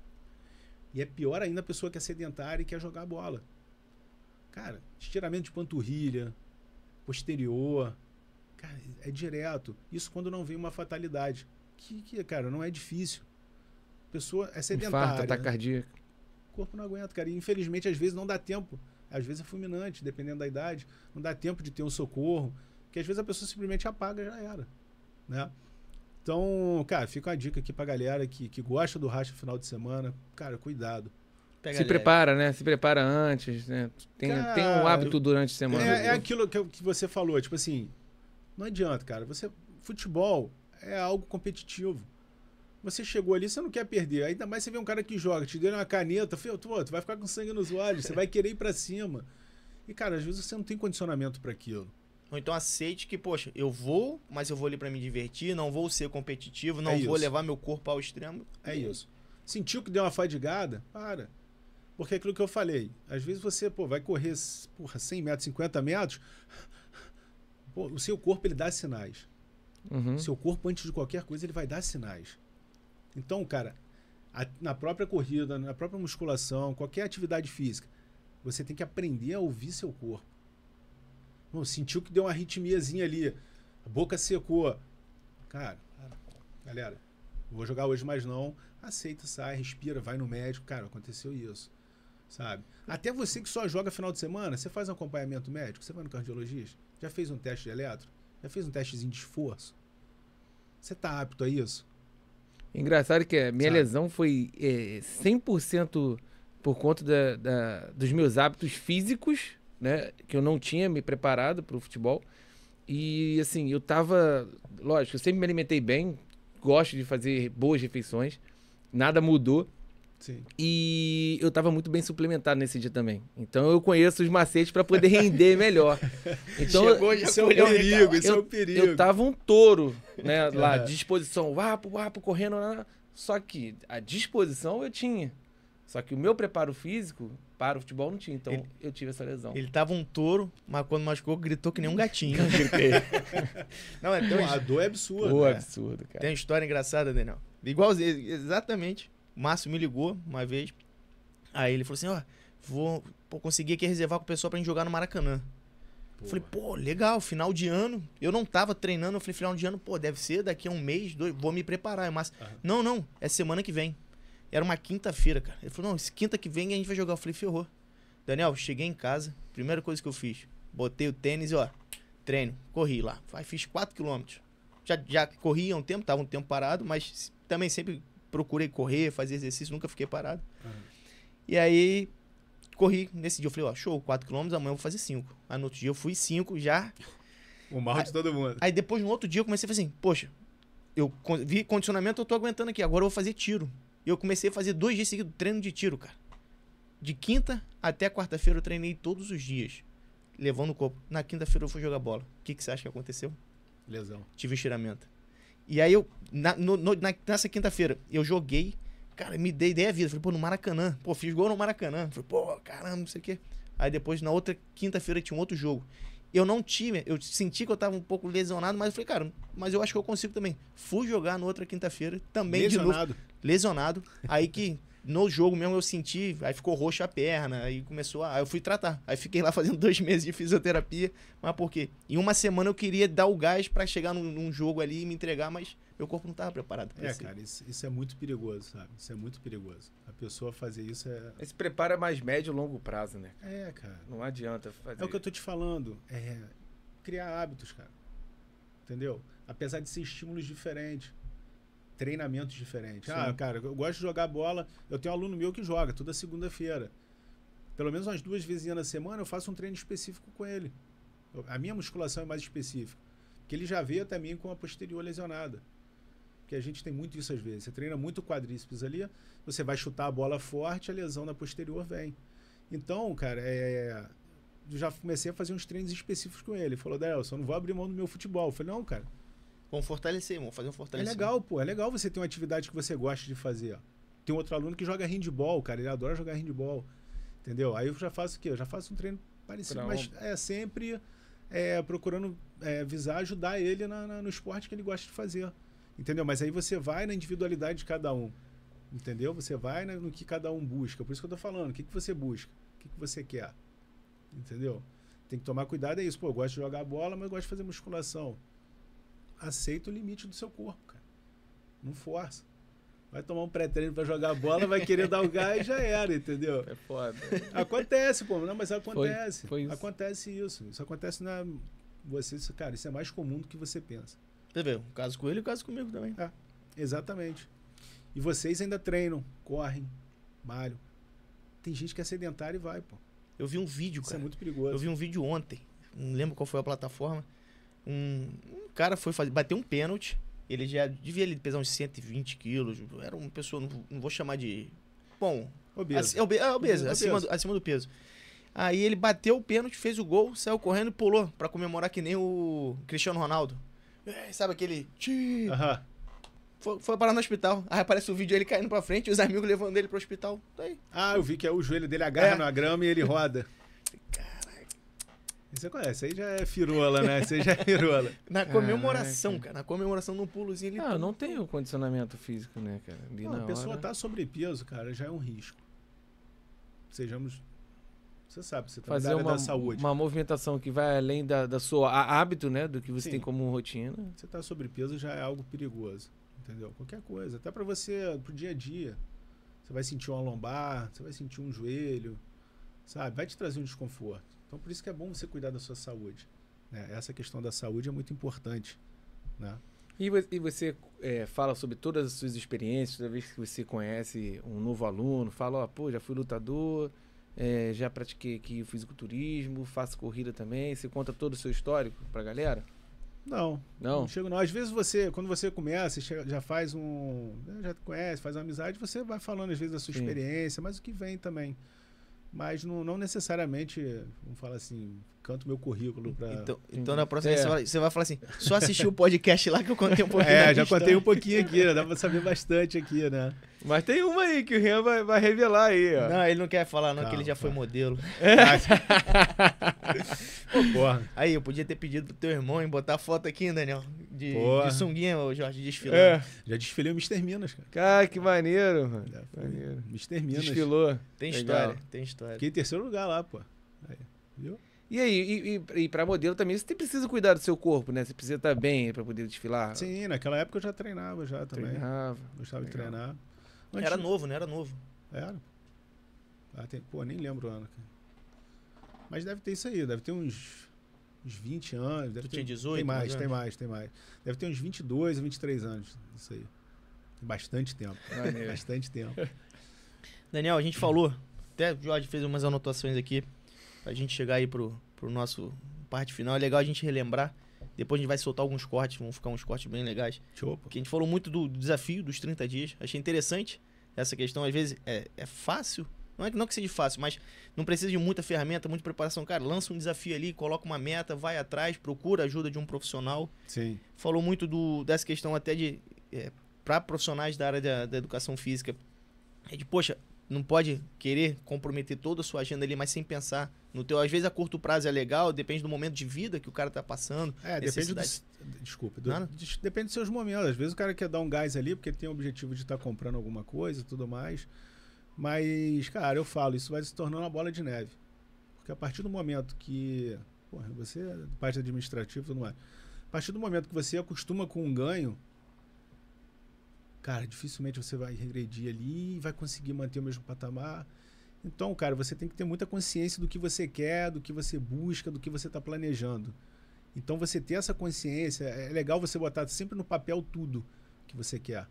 E é pior ainda a pessoa que é sedentária e quer jogar bola. Cara, estiramento de panturrilha, posterior, cara, é direto. Isso quando não vem uma fatalidade. Que, que cara, não é difícil. a Pessoa é sedentária. Infarto, ataque cardíaco. O corpo não aguenta, cara. E infelizmente, às vezes não dá tempo. Às vezes é fulminante, dependendo da idade. Não dá tempo de ter um socorro. Que às vezes a pessoa simplesmente apaga já era. Né? Então, cara, fica uma dica aqui pra galera que, que gosta do racha final de semana. Cara, cuidado. Pega se leve. prepara, né? Se prepara antes, né? Tem, cara, tem um hábito durante a semana. É, é aquilo que, você falou, tipo assim, não adianta, cara. Você futebol é algo competitivo. Você chegou ali, você não quer perder. Ainda mais você vê um cara que joga, te deu uma caneta, fio, tu, tu vai ficar com sangue nos olhos, você vai querer ir para cima. E cara, às vezes você não tem condicionamento para aquilo. Ou então aceite que, poxa, eu vou, mas eu vou ali para me divertir, não vou ser competitivo, não é vou levar meu corpo ao extremo. É isso. Sentiu que deu uma fadigada? Para. Porque é aquilo que eu falei, às vezes você pô, vai correr porra, 100 metros, 50 metros, (laughs) pô, o seu corpo ele dá sinais. Uhum. O seu corpo, antes de qualquer coisa, ele vai dar sinais. Então, cara, a, na própria corrida, na própria musculação, qualquer atividade física, você tem que aprender a ouvir seu corpo. Não, sentiu que deu uma ritmiazinha ali. A boca secou. Cara, galera, vou jogar hoje, mas não. Aceita, sai, respira, vai no médico. Cara, aconteceu isso. Sabe? Até você que só joga final de semana, você faz um acompanhamento médico? Você vai no cardiologista? Já fez um teste de eletro? Já fez um testezinho de esforço? Você tá apto a isso? Engraçado que a minha Sabe? lesão foi é, eh, 100% por conta da, da, dos meus hábitos físicos né? Que eu não tinha me preparado para o futebol. E assim, eu tava. Lógico, eu sempre me alimentei bem, gosto de fazer boas refeições, nada mudou. Sim. E eu estava muito bem suplementado nesse dia também. Então eu conheço os macetes para poder render melhor. (laughs) Então, Chegou, já isso é um perigo, eu, isso é um perigo. Eu tava um touro, né, lá, é. disposição, wapo, wapo, correndo. Só que a disposição eu tinha. Só que o meu preparo físico para o futebol não tinha. Então ele, eu tive essa lesão. Ele tava um touro, mas quando machucou, gritou que nem um (laughs) gatinho. não, (laughs) é tão... A dor é absurda. Pô, né? absurdo, cara. Tem uma história engraçada, Daniel. Igual, exatamente. O Márcio me ligou uma vez. Aí ele falou assim: ó, vou pô, conseguir aqui reservar com o pessoal pra gente jogar no Maracanã. Porra. Falei, pô, legal, final de ano. Eu não tava treinando, eu falei, final de ano, pô, deve ser daqui a um mês, dois, vou me preparar. Mas, uhum. não, não, é semana que vem. Era uma quinta-feira, cara. Ele falou: não, quinta que vem a gente vai jogar. Eu falei: ferrou. Daniel, cheguei em casa, primeira coisa que eu fiz, botei o tênis e ó, treino, corri lá. Aí fiz 4km. Já, já corri há um tempo, tava um tempo parado, mas também sempre procurei correr, fazer exercício, nunca fiquei parado. Uhum. E aí, corri nesse dia. Eu falei, ó, show, 4km, amanhã eu vou fazer 5. Aí no outro dia eu fui 5 já. O mal de todo mundo. Aí depois, no outro dia, eu comecei a fazer assim, poxa, eu vi condicionamento, eu tô aguentando aqui, agora eu vou fazer tiro. E eu comecei a fazer dois dias seguidos treino de tiro, cara. De quinta até quarta-feira eu treinei todos os dias, levando o corpo. Na quinta-feira eu fui jogar bola. O que, que você acha que aconteceu? Lesão. Tive estiramento. E aí eu, na, no, no, na, nessa quinta-feira, eu joguei. Cara, me dei ideia a vida. Falei, pô, no Maracanã. Pô, fiz gol no Maracanã. Falei, pô, caramba, não sei o quê. Aí depois, na outra quinta-feira, tinha um outro jogo. Eu não tive, eu senti que eu estava um pouco lesionado, mas eu falei, cara, mas eu acho que eu consigo também. Fui jogar na outra quinta-feira, também lesionado. de novo. Lesionado. Aí que no jogo mesmo eu senti, aí ficou roxa a perna, aí começou a. Aí eu fui tratar. Aí fiquei lá (laughs) fazendo dois meses de fisioterapia. Mas por quê? Em uma semana eu queria dar o gás para chegar num, num, jogo ali e me entregar, mas meu corpo não estava preparado pra é, isso. É, cara, isso, isso, é muito perigoso, sabe? Isso é muito perigoso. A pessoa fazer isso é. Mas se prepara mais médio e longo prazo, né? É, cara. Não adianta fazer. É o que eu tô te falando. É criar hábitos, cara. Entendeu? Apesar de ser estímulos diferentes treinamentos diferentes. Ah, cara, eu gosto de jogar bola. Eu tenho um aluno meu que joga toda segunda-feira. Pelo menos umas duas vezes na semana eu faço um treino específico com ele. Eu, a minha musculação é mais específica. Que ele já veio até mim com a posterior lesionada. Que a gente tem muito isso às vezes. Você treina muito quadríceps ali, você vai chutar a bola forte, a lesão na posterior vem. Então, cara, é, já comecei a fazer uns treinos específicos com ele. Ele falou, Daniel, eu não vou abrir mão do meu futebol. Eu falei, não, cara, Vamos fortalecer, vamos fazer um é fortalecimento. É legal, pô. É legal você ter uma atividade que você gosta de fazer. Tem outro aluno que joga handball, cara. Ele adora jogar handball. Entendeu? Aí eu já faço o quê? Eu já faço um treino parecido, mas é sempre é, procurando é, visar ajudar ele na, na, no esporte que ele gosta de fazer. Entendeu? Mas aí você vai na individualidade de cada um. Entendeu? Você vai na, no que cada um busca. Por isso que eu tô falando. O que, que você busca? O que, que você quer? Entendeu? Tem que tomar cuidado, é isso. Pô, eu gosto de jogar bola, mas eu gosto de fazer musculação aceita o limite do seu corpo, cara. Não força. Vai tomar um pré-treino para jogar bola, vai querer dar o gás e já era, entendeu? É foda. Acontece, pô. Não, mas acontece. Foi, foi isso. Acontece isso. Isso acontece na. Você, cara, isso é mais comum do que você pensa. Você vê, um caso com ele e um caso comigo também. Ah, exatamente. E vocês ainda treinam, correm, malham. Tem gente que é sedentária e vai, pô. Eu vi um vídeo, cara. Isso é muito perigoso. Eu vi um vídeo ontem. Não lembro qual foi a plataforma. Um, cara foi fazer, bater um pênalti. Ele já devia ele pesar uns 120 quilos. Era uma pessoa, não, não vou chamar de. Bom. Obeso. é, obeso, obeso. Acima, do, acima do peso. Aí ele bateu o pênalti, fez o gol, saiu correndo e pulou para comemorar que nem o Cristiano Ronaldo. É, sabe aquele. Tchim, Foi, foi, parar no hospital. Aí aparece o vídeo dele caindo pra frente e os amigos levando ele pro hospital. Tá ah, eu vi que é o joelho dele agarra é. na grama e ele roda. (laughs) Você conhece, aí já é firola, né? Você já é firola. (laughs) na comemoração, cara. Na comemoração de pulozinho ali. Ah, eu não tenho condicionamento físico, né, cara? Ali não, a pessoa hora... tá sobrepeso, cara, já é um risco. Sejamos. Você sabe, você tá Fazer uma, da saúde. Uma movimentação que vai além da, da sua hábito, né? Do que você Sim. tem como rotina. Você tá sobrepeso já é algo perigoso. Entendeu? Qualquer coisa. Até para você, pro dia a dia. Você vai sentir uma lombar, você vai sentir um joelho. Sabe? Vai te trazer um desconforto. Então, por isso que é bom você cuidar da sua saúde. Né? Essa questão da saúde é muito importante. Né? E, e você é, fala sobre todas as suas experiências, toda vez que você conhece um novo aluno, fala, ó, oh, pô, já fui lutador, é, já pratiquei aqui fisiculturismo, faço corrida também. Você conta todo o seu histórico pra galera? Não. Não? Não chego não. Às vezes você, quando você começa, já faz um... Né, já conhece, faz uma amizade, você vai falando às vezes da sua Sim. experiência, mas o que vem também... Mas não, não necessariamente, vamos falar assim, canto meu currículo pra... Então, então na próxima é. vez você vai, falar assim, só assistir o podcast lá que eu contei um pouquinho. É, já contei um pouquinho aqui, né? dá pra saber bastante aqui, né? Mas tem uma aí que o Rian vai, vai revelar aí, ó. Não, ele não quer falar não, não que ele já foi modelo. É. (laughs) Pô, Aí, eu podia ter pedido pro teu irmão em botar foto aqui, Daniel, de, de sunguinha, ô Jorge, desfilando. É. Já desfilei o Mr. Minas, cara. Cara, que maneiro, mano. Mr. Minas. Desfilou. Tem Legal. história, tem história. Fiquei em terceiro lugar lá, pô. Aí, viu? E aí, e, e, e para modelo também, você precisa cuidar do seu corpo, né? Você precisa estar tá bem para poder desfilar. Sim, naquela época eu já treinava já também. Treinava. Gostava legal. de treinar. Antes... Era novo, né? Era novo. Era. Ah, tem... Pô, nem lembro o ano. Mas deve ter isso aí, deve ter uns, uns 20 anos. Deve tu ter... tinha 18? Tem mais, tem mais, tem mais. Deve ter uns 22 23 anos, isso aí. Bastante tempo. (laughs) Bastante tempo. Daniel, a gente falou, até o Jorge fez umas anotações aqui a gente chegar aí pro, pro nosso parte final. É legal a gente relembrar. Depois a gente vai soltar alguns cortes, vão ficar uns cortes bem legais. Show. Porque a gente falou muito do desafio dos 30 dias. Achei interessante essa questão. Às vezes é, é fácil. Não é que não que seja fácil, mas não precisa de muita ferramenta, muita preparação. Cara, lança um desafio ali, coloca uma meta, vai atrás, procura ajuda de um profissional. Sim. Falou muito do, dessa questão até de. É, para profissionais da área da, da educação física. É de, poxa, não pode querer comprometer toda a sua agenda ali, mas sem pensar no teu. Às vezes a curto prazo é legal, depende do momento de vida que o cara tá passando. É, depende dos, Desculpa, do, depende dos seus momentos. Às vezes o cara quer dar um gás ali porque tem o objetivo de estar tá comprando alguma coisa e tudo mais. Mas, cara, eu falo, isso vai se tornando uma bola de neve. Porque a partir do momento que. Porra, você é parte administrativa tudo mais. A partir do momento que você acostuma com um ganho, cara, dificilmente você vai regredir ali e vai conseguir manter o mesmo patamar. Então, cara, você tem que ter muita consciência do que você quer, do que você busca, do que você está planejando. Então, você ter essa consciência, é, é legal você botar sempre no papel tudo que você quer.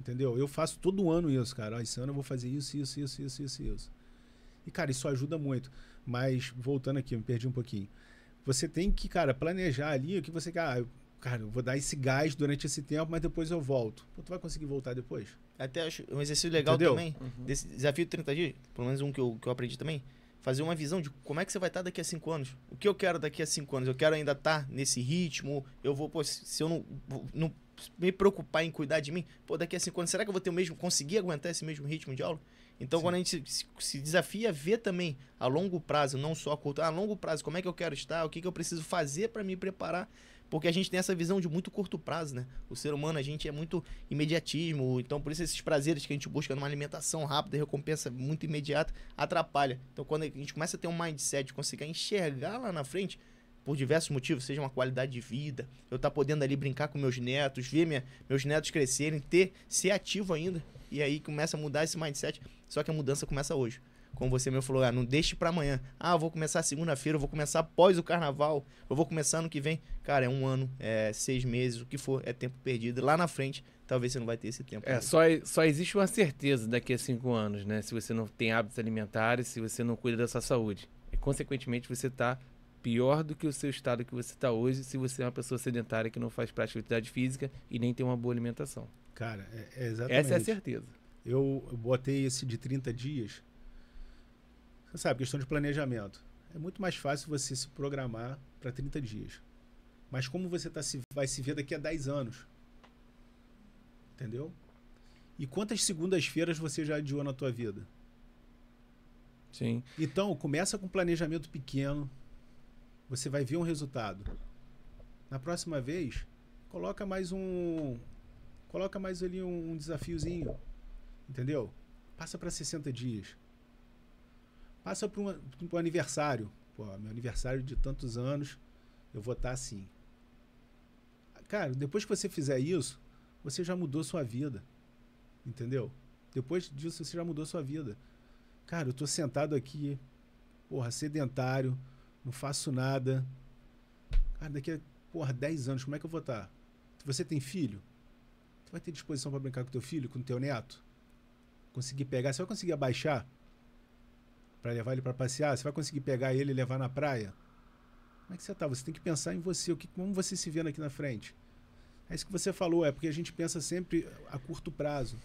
Entendeu? Eu faço todo ano isso, cara. Esse ano eu vou fazer isso, isso, isso, isso, isso, isso. E, cara, isso ajuda muito. Mas, voltando aqui, me perdi um pouquinho. Você tem que, cara, planejar ali o que você quer. Ah, cara, eu vou dar esse gás durante esse tempo, mas depois eu volto. Pô, tu vai conseguir voltar depois. Até acho um exercício legal Entendeu? também, uhum. desse desafio de 30 dias, pelo menos um que eu, que eu aprendi também, fazer uma visão de como é que você vai estar tá daqui a 5 anos. O que eu quero daqui a 5 anos? Eu quero ainda estar tá nesse ritmo, eu vou, pô, se eu não, não me preocupar em cuidar de mim, pô, daqui a 5 anos, será que eu vou ter o mesmo, conseguir aguentar esse mesmo ritmo de aula? Então, Sim. quando a gente se, desafia a ver também a longo prazo, não só a curto, ah, a longo prazo, como é que eu quero estar, o que, que eu preciso fazer para me preparar porque a gente tem essa visão de muito curto prazo, né? O ser humano, a gente é muito imediatismo. Então, por isso, esses prazeres que a gente busca numa alimentação rápida, recompensa muito imediata, atrapalha. Então, quando a gente começa a ter um mindset, conseguir enxergar lá na frente, por diversos motivos, seja uma qualidade de vida, eu estar tá podendo ali brincar com meus netos, ver minha, meus netos crescerem, ter, ser ativo ainda. E aí começa a mudar esse mindset. Só que a mudança começa hoje. Como você mesmo falou, ah, não deixe para amanhã. Ah, vou começar segunda-feira, eu vou começar após o carnaval, eu vou começar ano que vem. Cara, é um ano, é seis meses, o que for, é tempo perdido. Lá na frente, talvez você não vai ter esse tempo. É, só, só existe uma certeza daqui a cinco anos, né? Se você não tem hábitos alimentares, se você não cuida da sua saúde. E, consequentemente, você está pior do que o seu estado que você está hoje se você é uma pessoa sedentária que não faz prática de atividade física e nem tem uma boa alimentação. Cara, é, é exatamente. Essa é a certeza. Eu botei esse de 30 dias você sabe, questão de planejamento. É muito mais fácil você se programar para 30 dias. Mas como você tá se, vai se ver daqui a 10 anos? Entendeu? E quantas segundas-feiras você já adiou na tua vida? Sim. Então, começa com um planejamento pequeno. Você vai ver um resultado. Na próxima vez, coloca mais um coloca mais ali um, um desafiozinho. Entendeu? Passa para 60 dias. Passa para um aniversário. Pô, meu aniversário de tantos anos, eu vou estar tá assim. Cara, depois que você fizer isso, você já mudou sua vida. Entendeu? Depois disso, você já mudou sua vida. Cara, eu tô sentado aqui, porra, sedentário, não faço nada. Cara, daqui a, porra, 10 anos, como é que eu vou estar? Tá? Você tem filho? Tu vai ter disposição para brincar com teu filho, com teu neto? Conseguir pegar? Você vai conseguir abaixar? para levar ele para passear, você vai conseguir pegar ele e levar na praia? Como é que você tá? Você tem que pensar em você, o que, como você se vendo aqui na frente. É isso que você falou, é porque a gente pensa sempre a curto prazo.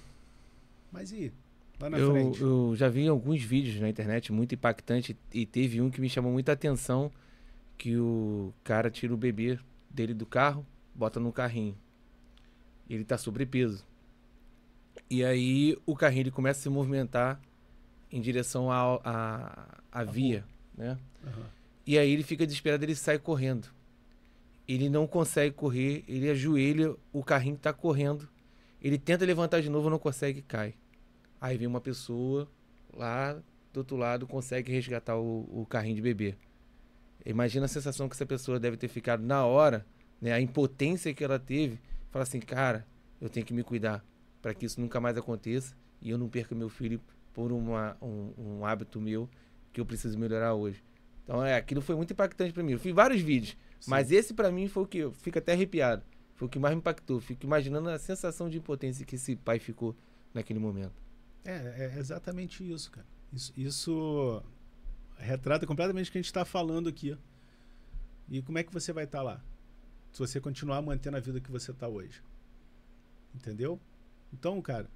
Mas e lá na eu, frente? Eu já vi alguns vídeos na internet muito impactante e teve um que me chamou muita atenção que o cara tira o bebê dele do carro, bota no carrinho. Ele tá sobrepeso. E aí o carrinho ele começa a se movimentar em direção à via, né? Uhum. E aí ele fica desesperado, ele sai correndo. Ele não consegue correr, ele ajoelha, o carrinho está correndo. Ele tenta levantar de novo, não consegue, cai. Aí vem uma pessoa lá do outro lado, consegue resgatar o, o carrinho de bebê. Imagina a sensação que essa pessoa deve ter ficado na hora, né? A impotência que ela teve. Fala assim, cara, eu tenho que me cuidar para que isso nunca mais aconteça e eu não perca meu filho por uma, um, um hábito meu que eu preciso melhorar hoje. Então, é, aquilo foi muito impactante para mim. Eu fiz vários vídeos, Sim. mas esse para mim foi o que eu fico até arrepiado. Foi o que mais me impactou. Fico imaginando a sensação de impotência que esse pai ficou naquele momento. É, é exatamente isso, cara. Isso, isso retrata completamente o que a gente está falando aqui. E como é que você vai estar tá lá? Se você continuar mantendo a vida que você está hoje. Entendeu? Então, cara,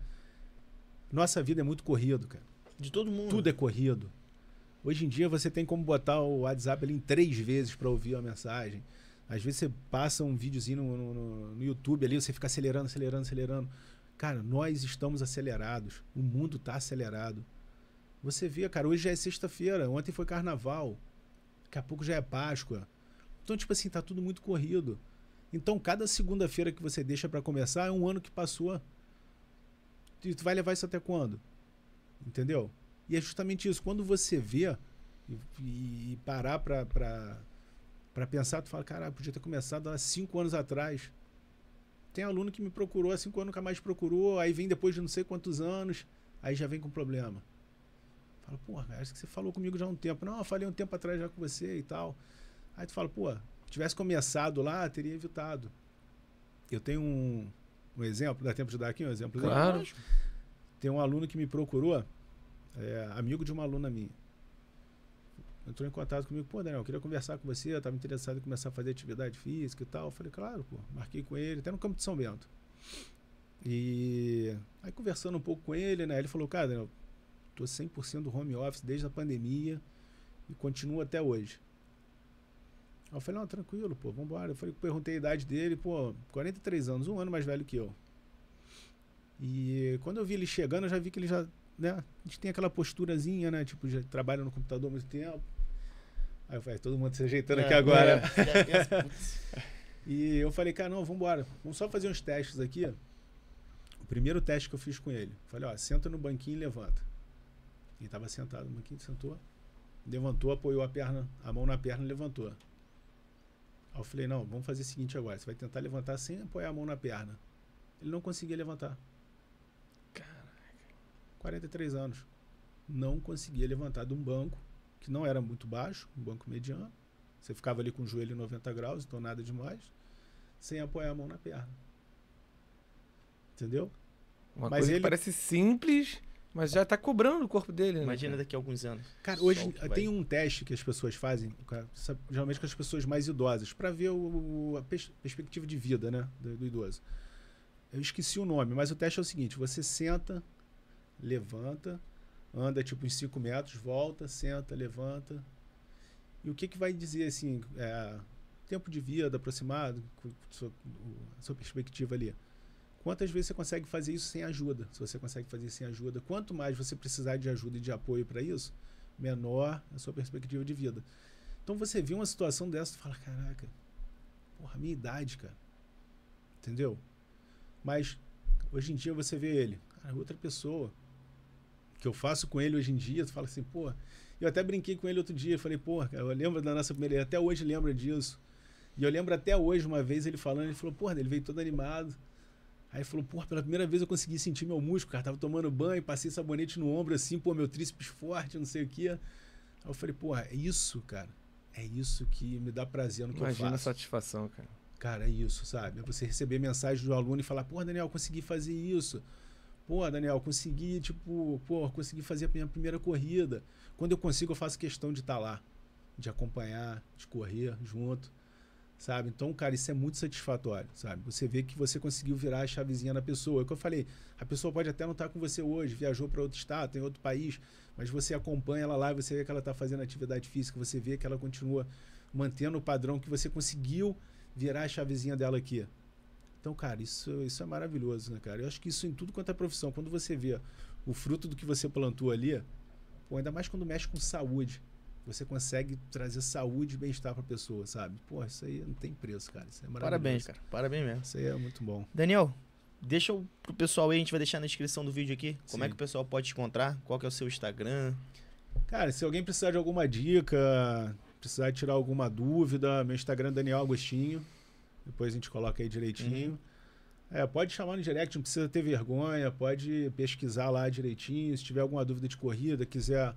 nossa vida é muito corrido, cara. De todo mundo. Tudo é corrido. Hoje em dia você tem como botar o WhatsApp ali em três vezes para ouvir a mensagem. Às vezes você passa um videozinho no, no, no, YouTube ali, você fica acelerando, acelerando, acelerando. Cara, nós estamos acelerados. O mundo está acelerado. Você vê, cara, hoje já é sexta-feira, ontem foi carnaval, daqui a pouco já é Páscoa. Então, tipo assim, tá tudo muito corrido. Então, cada segunda-feira que você deixa para começar é um ano que passou. E tu vai levar isso até quando? Entendeu? E é justamente isso. Quando você vê e, e parar pra, pensar, tu fala, caralho, podia ter começado há cinco anos atrás. Tem aluno que me procurou há cinco anos, nunca mais procurou, aí vem depois de não sei quantos anos, aí já vem com problema. Fala, pô, acho que você falou comigo já há um tempo. Não, eu falei um tempo atrás já com você e tal. Aí tu fala, pô, tivesse começado lá, teria evitado. Eu tenho um, um exemplo? Dá tempo de dar aqui um exemplo? Claro. Tem um aluno que me procurou, é, amigo de uma aluna minha. Entrou em contato comigo, pô, Daniel, eu queria conversar com você, eu estava interessado em começar a fazer atividade física e tal. Eu falei, claro, pô, marquei com ele, até no campo de São Bento. E aí conversando um pouco com ele, né? Ele falou, cara, Daniel, tô 100% do home office desde a pandemia e continuo até hoje eu falei, não, tranquilo, pô, vambora. Eu falei, perguntei a idade dele, pô, 43 anos, um ano mais velho que eu. E quando eu vi ele chegando, eu já vi que ele já, né, a gente tem aquela posturazinha, né, tipo, já trabalha no computador há muito tempo. Aí eu falei, é, todo mundo se ajeitando é, aqui agora. É, é, (laughs) e eu falei, cara, não, vambora, vamos só fazer uns testes aqui. O primeiro teste que eu fiz com ele, falei, ó, senta no banquinho e levanta. Ele tava sentado no banquinho, sentou, levantou, apoiou a perna, a mão na perna e levantou. Aí eu falei, não, vamos fazer o seguinte agora. Você vai tentar levantar sem apoiar a mão na perna. Ele não conseguia levantar. Caraca. 43 anos. Não conseguia levantar de um banco que não era muito baixo, um banco mediano. Você ficava ali com o joelho em 90 graus, então nada demais, sem apoiar a mão na perna. Entendeu? Uma Mas coisa ele... que parece simples, mas já tá cobrando o corpo dele, né? Imagina daqui a alguns anos. Cara, hoje tem um teste que as pessoas fazem, geralmente com as pessoas mais idosas, para ver o, a perspectiva de vida, né, do, do, idoso. Eu esqueci o nome, mas o teste é o seguinte: você senta, levanta, anda tipo uns 5 metros, volta, senta, levanta. E o que que vai dizer assim, é, tempo de vida aproximado, sua, a sua perspectiva ali? Quantas vezes você consegue fazer isso sem ajuda? Se você consegue fazer sem ajuda, quanto mais você precisar de ajuda e de apoio para isso, menor a sua perspectiva de vida. Então você vê uma situação dessa e fala: caraca, porra, minha idade, cara. Entendeu? Mas hoje em dia você vê ele, cara, outra pessoa. Que eu faço com ele hoje em dia, tu fala assim, pô. Eu até brinquei com ele outro dia, falei, pô, cara, eu lembro da nossa primeira. até hoje lembra disso. E eu lembro até hoje, uma vez ele falando, ele falou, porra, ele veio todo animado. Aí falou, pô, pela primeira vez eu consegui sentir meu músculo, cara. Tava tomando banho, passei sabonete no ombro assim, pô, meu tríceps forte, não sei o que. Aí eu falei, pô, é isso, cara. É isso que me dá prazer no que Imagina eu faço. Imagina a satisfação, cara. Cara, é isso, sabe? É você receber mensagem do aluno e falar, pô, Daniel, consegui fazer isso. Pô, Daniel, consegui, tipo, pô, consegui fazer a minha primeira corrida. Quando eu consigo, eu faço questão de estar tá lá, de acompanhar, de correr junto sabe? Então, cara, isso é muito satisfatório, sabe? Você vê que você conseguiu virar a chavezinha na pessoa. É o que eu falei, a pessoa pode até não estar tá com você hoje, viajou para outro estado, tem outro país, mas você acompanha ela lá, você vê que ela está fazendo atividade física, você vê que ela continua mantendo o padrão que você conseguiu virar a chavezinha dela aqui. Então, cara, isso, isso é maravilhoso, né, cara? Eu acho que isso em tudo quanto é profissão, quando você vê o fruto do que você plantou ali, pô, ainda mais quando mexe com saúde, você consegue trazer saúde e bem-estar para a pessoa, sabe? Pô, isso aí não tem preço, cara. Isso é maravilhoso. Parabéns, cara. Parabéns mesmo. Isso aí é muito bom. Daniel, deixa pro pessoal aí, a gente vai deixar na descrição do vídeo aqui, como é Sim. é que o pessoal pode te encontrar, qual que é o seu Instagram. Cara, se alguém precisar de alguma dica, precisar tirar alguma dúvida, meu Instagram é Daniel Agostinho. Depois a gente coloca aí direitinho. Uhum. É, pode chamar no direct, não precisa ter vergonha, pode pesquisar lá direitinho. Se tiver alguma dúvida de corrida, quiser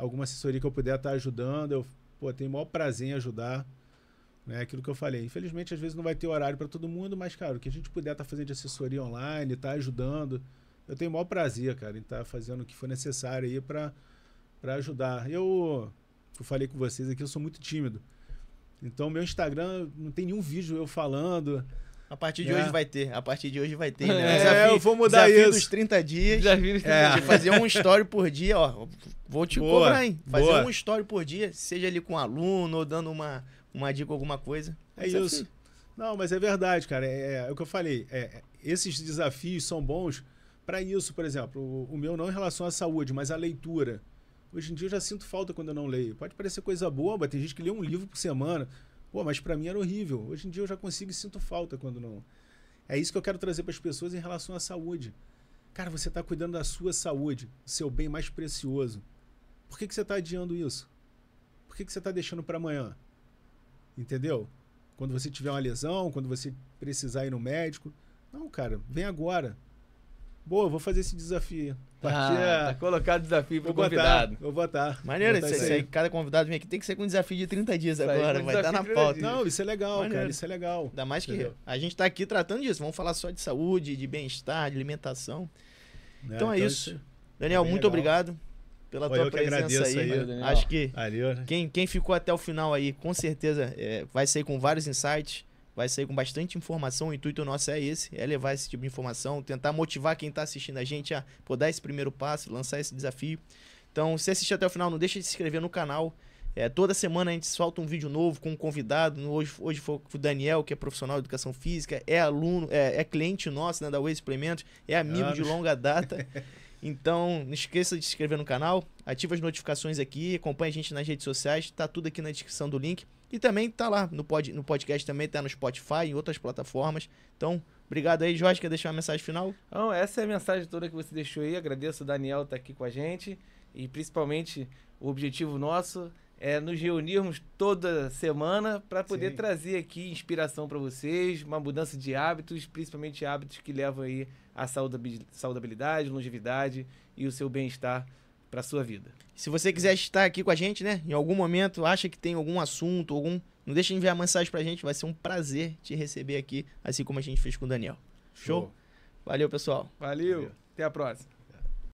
alguma assessoria que eu puder estar ajudando, eu pô, tenho o maior prazer em ajudar. Né? Aquilo que eu falei. Infelizmente, às vezes não vai ter horário para todo mundo, mas, cara, o que a gente puder estar tá fazendo de assessoria online, estar tá ajudando, eu tenho o maior prazer, cara, em estar tá fazendo o que for necessário aí para ajudar. Eu, eu falei com vocês aqui, eu sou muito tímido. Então, meu Instagram não tem nenhum vídeo eu falando. A partir de é. hoje vai ter. A partir de hoje vai ter. Né? É, desafio, eu vou mudar desafio isso. dos 30 dias. Desafio dos 30 é. dias. Fazer um story por dia, ó. Vou te Boa. cobrar, hein? Fazer Boa. um story por dia, seja ali com um aluno ou dando uma, uma dica, alguma coisa. É desafio. isso. Não, mas é verdade, cara. É, é, é o que eu falei. É, é, esses desafios são bons para isso, por exemplo. O, o meu não em relação à saúde, mas à leitura. Hoje em dia eu já sinto falta quando eu não leio. Pode parecer coisa mas tem gente que lê um livro por semana. Pô, mas para mim era horrível. Hoje em dia eu já consigo e sinto falta quando não. É isso que eu quero trazer para as pessoas em relação à saúde. Cara, você está cuidando da sua saúde, seu bem mais precioso. Por que, que você está adiando isso? Por que, que você está deixando para amanhã? Entendeu? Quando você tiver uma lesão, quando você precisar ir no médico. Não, cara, vem agora. Boa, vou fazer esse desafio. Partia... Ah, tá é, colocado desafio pro vou convidado. Botar, vou botar. Maneiro, vou botar isso, isso aí. Cada convidado vem aqui tem que ser com um desafio de 30 dias agora, vai estar tá na pauta. Não, isso é legal, Maneiro. cara, isso é legal. Ainda mais que Entendeu? a gente tá aqui tratando disso, vamos falar só de saúde, de bem-estar, de alimentação. É, então, é então isso. Daniel, é muito legal. obrigado pela tua presença aí. aí Acho que né? Valeu, né? quem, quem ficou até o final aí, com certeza é, vai sair com vários insights vai sair com bastante informação. O intuito nosso é esse, é levar esse tipo de informação, tentar motivar quem está assistindo a gente a pô, dar esse primeiro passo, lançar esse desafio. Então, se assistir até o final, não deixa de se inscrever no canal. É, toda semana a gente solta um vídeo novo com um convidado. Hoje, hoje foi o Daniel, que é profissional de educação física, é aluno, é, é cliente nosso né, da Way Suplementos, é amigo Anos. de longa data. (laughs) Então, não esqueça de se inscrever no canal, ativa as notificações aqui, acompanha a gente nas redes sociais, tá tudo aqui na descrição do link. E também tá lá no, pod, no podcast, também tá no Spotify, em outras plataformas. Então, obrigado aí, Jorge. Quer deixar uma mensagem final? Então, essa é a mensagem toda que você deixou aí. Agradeço o Daniel estar tá aqui com a gente. E principalmente o objetivo nosso é nos reunirmos toda semana para poder Sim. trazer aqui inspiração para vocês, uma mudança de hábitos, principalmente hábitos que levam aí à saudabilidade, longevidade e o seu bem-estar para sua vida. Se você quiser estar aqui com a gente, né, em algum momento, acha que tem algum assunto, algum, não deixe de enviar mensagem para a gente, vai ser um prazer te receber aqui, assim como a gente fez com o Daniel. Show? Show. Valeu, pessoal. Valeu. Valeu. Até a próxima.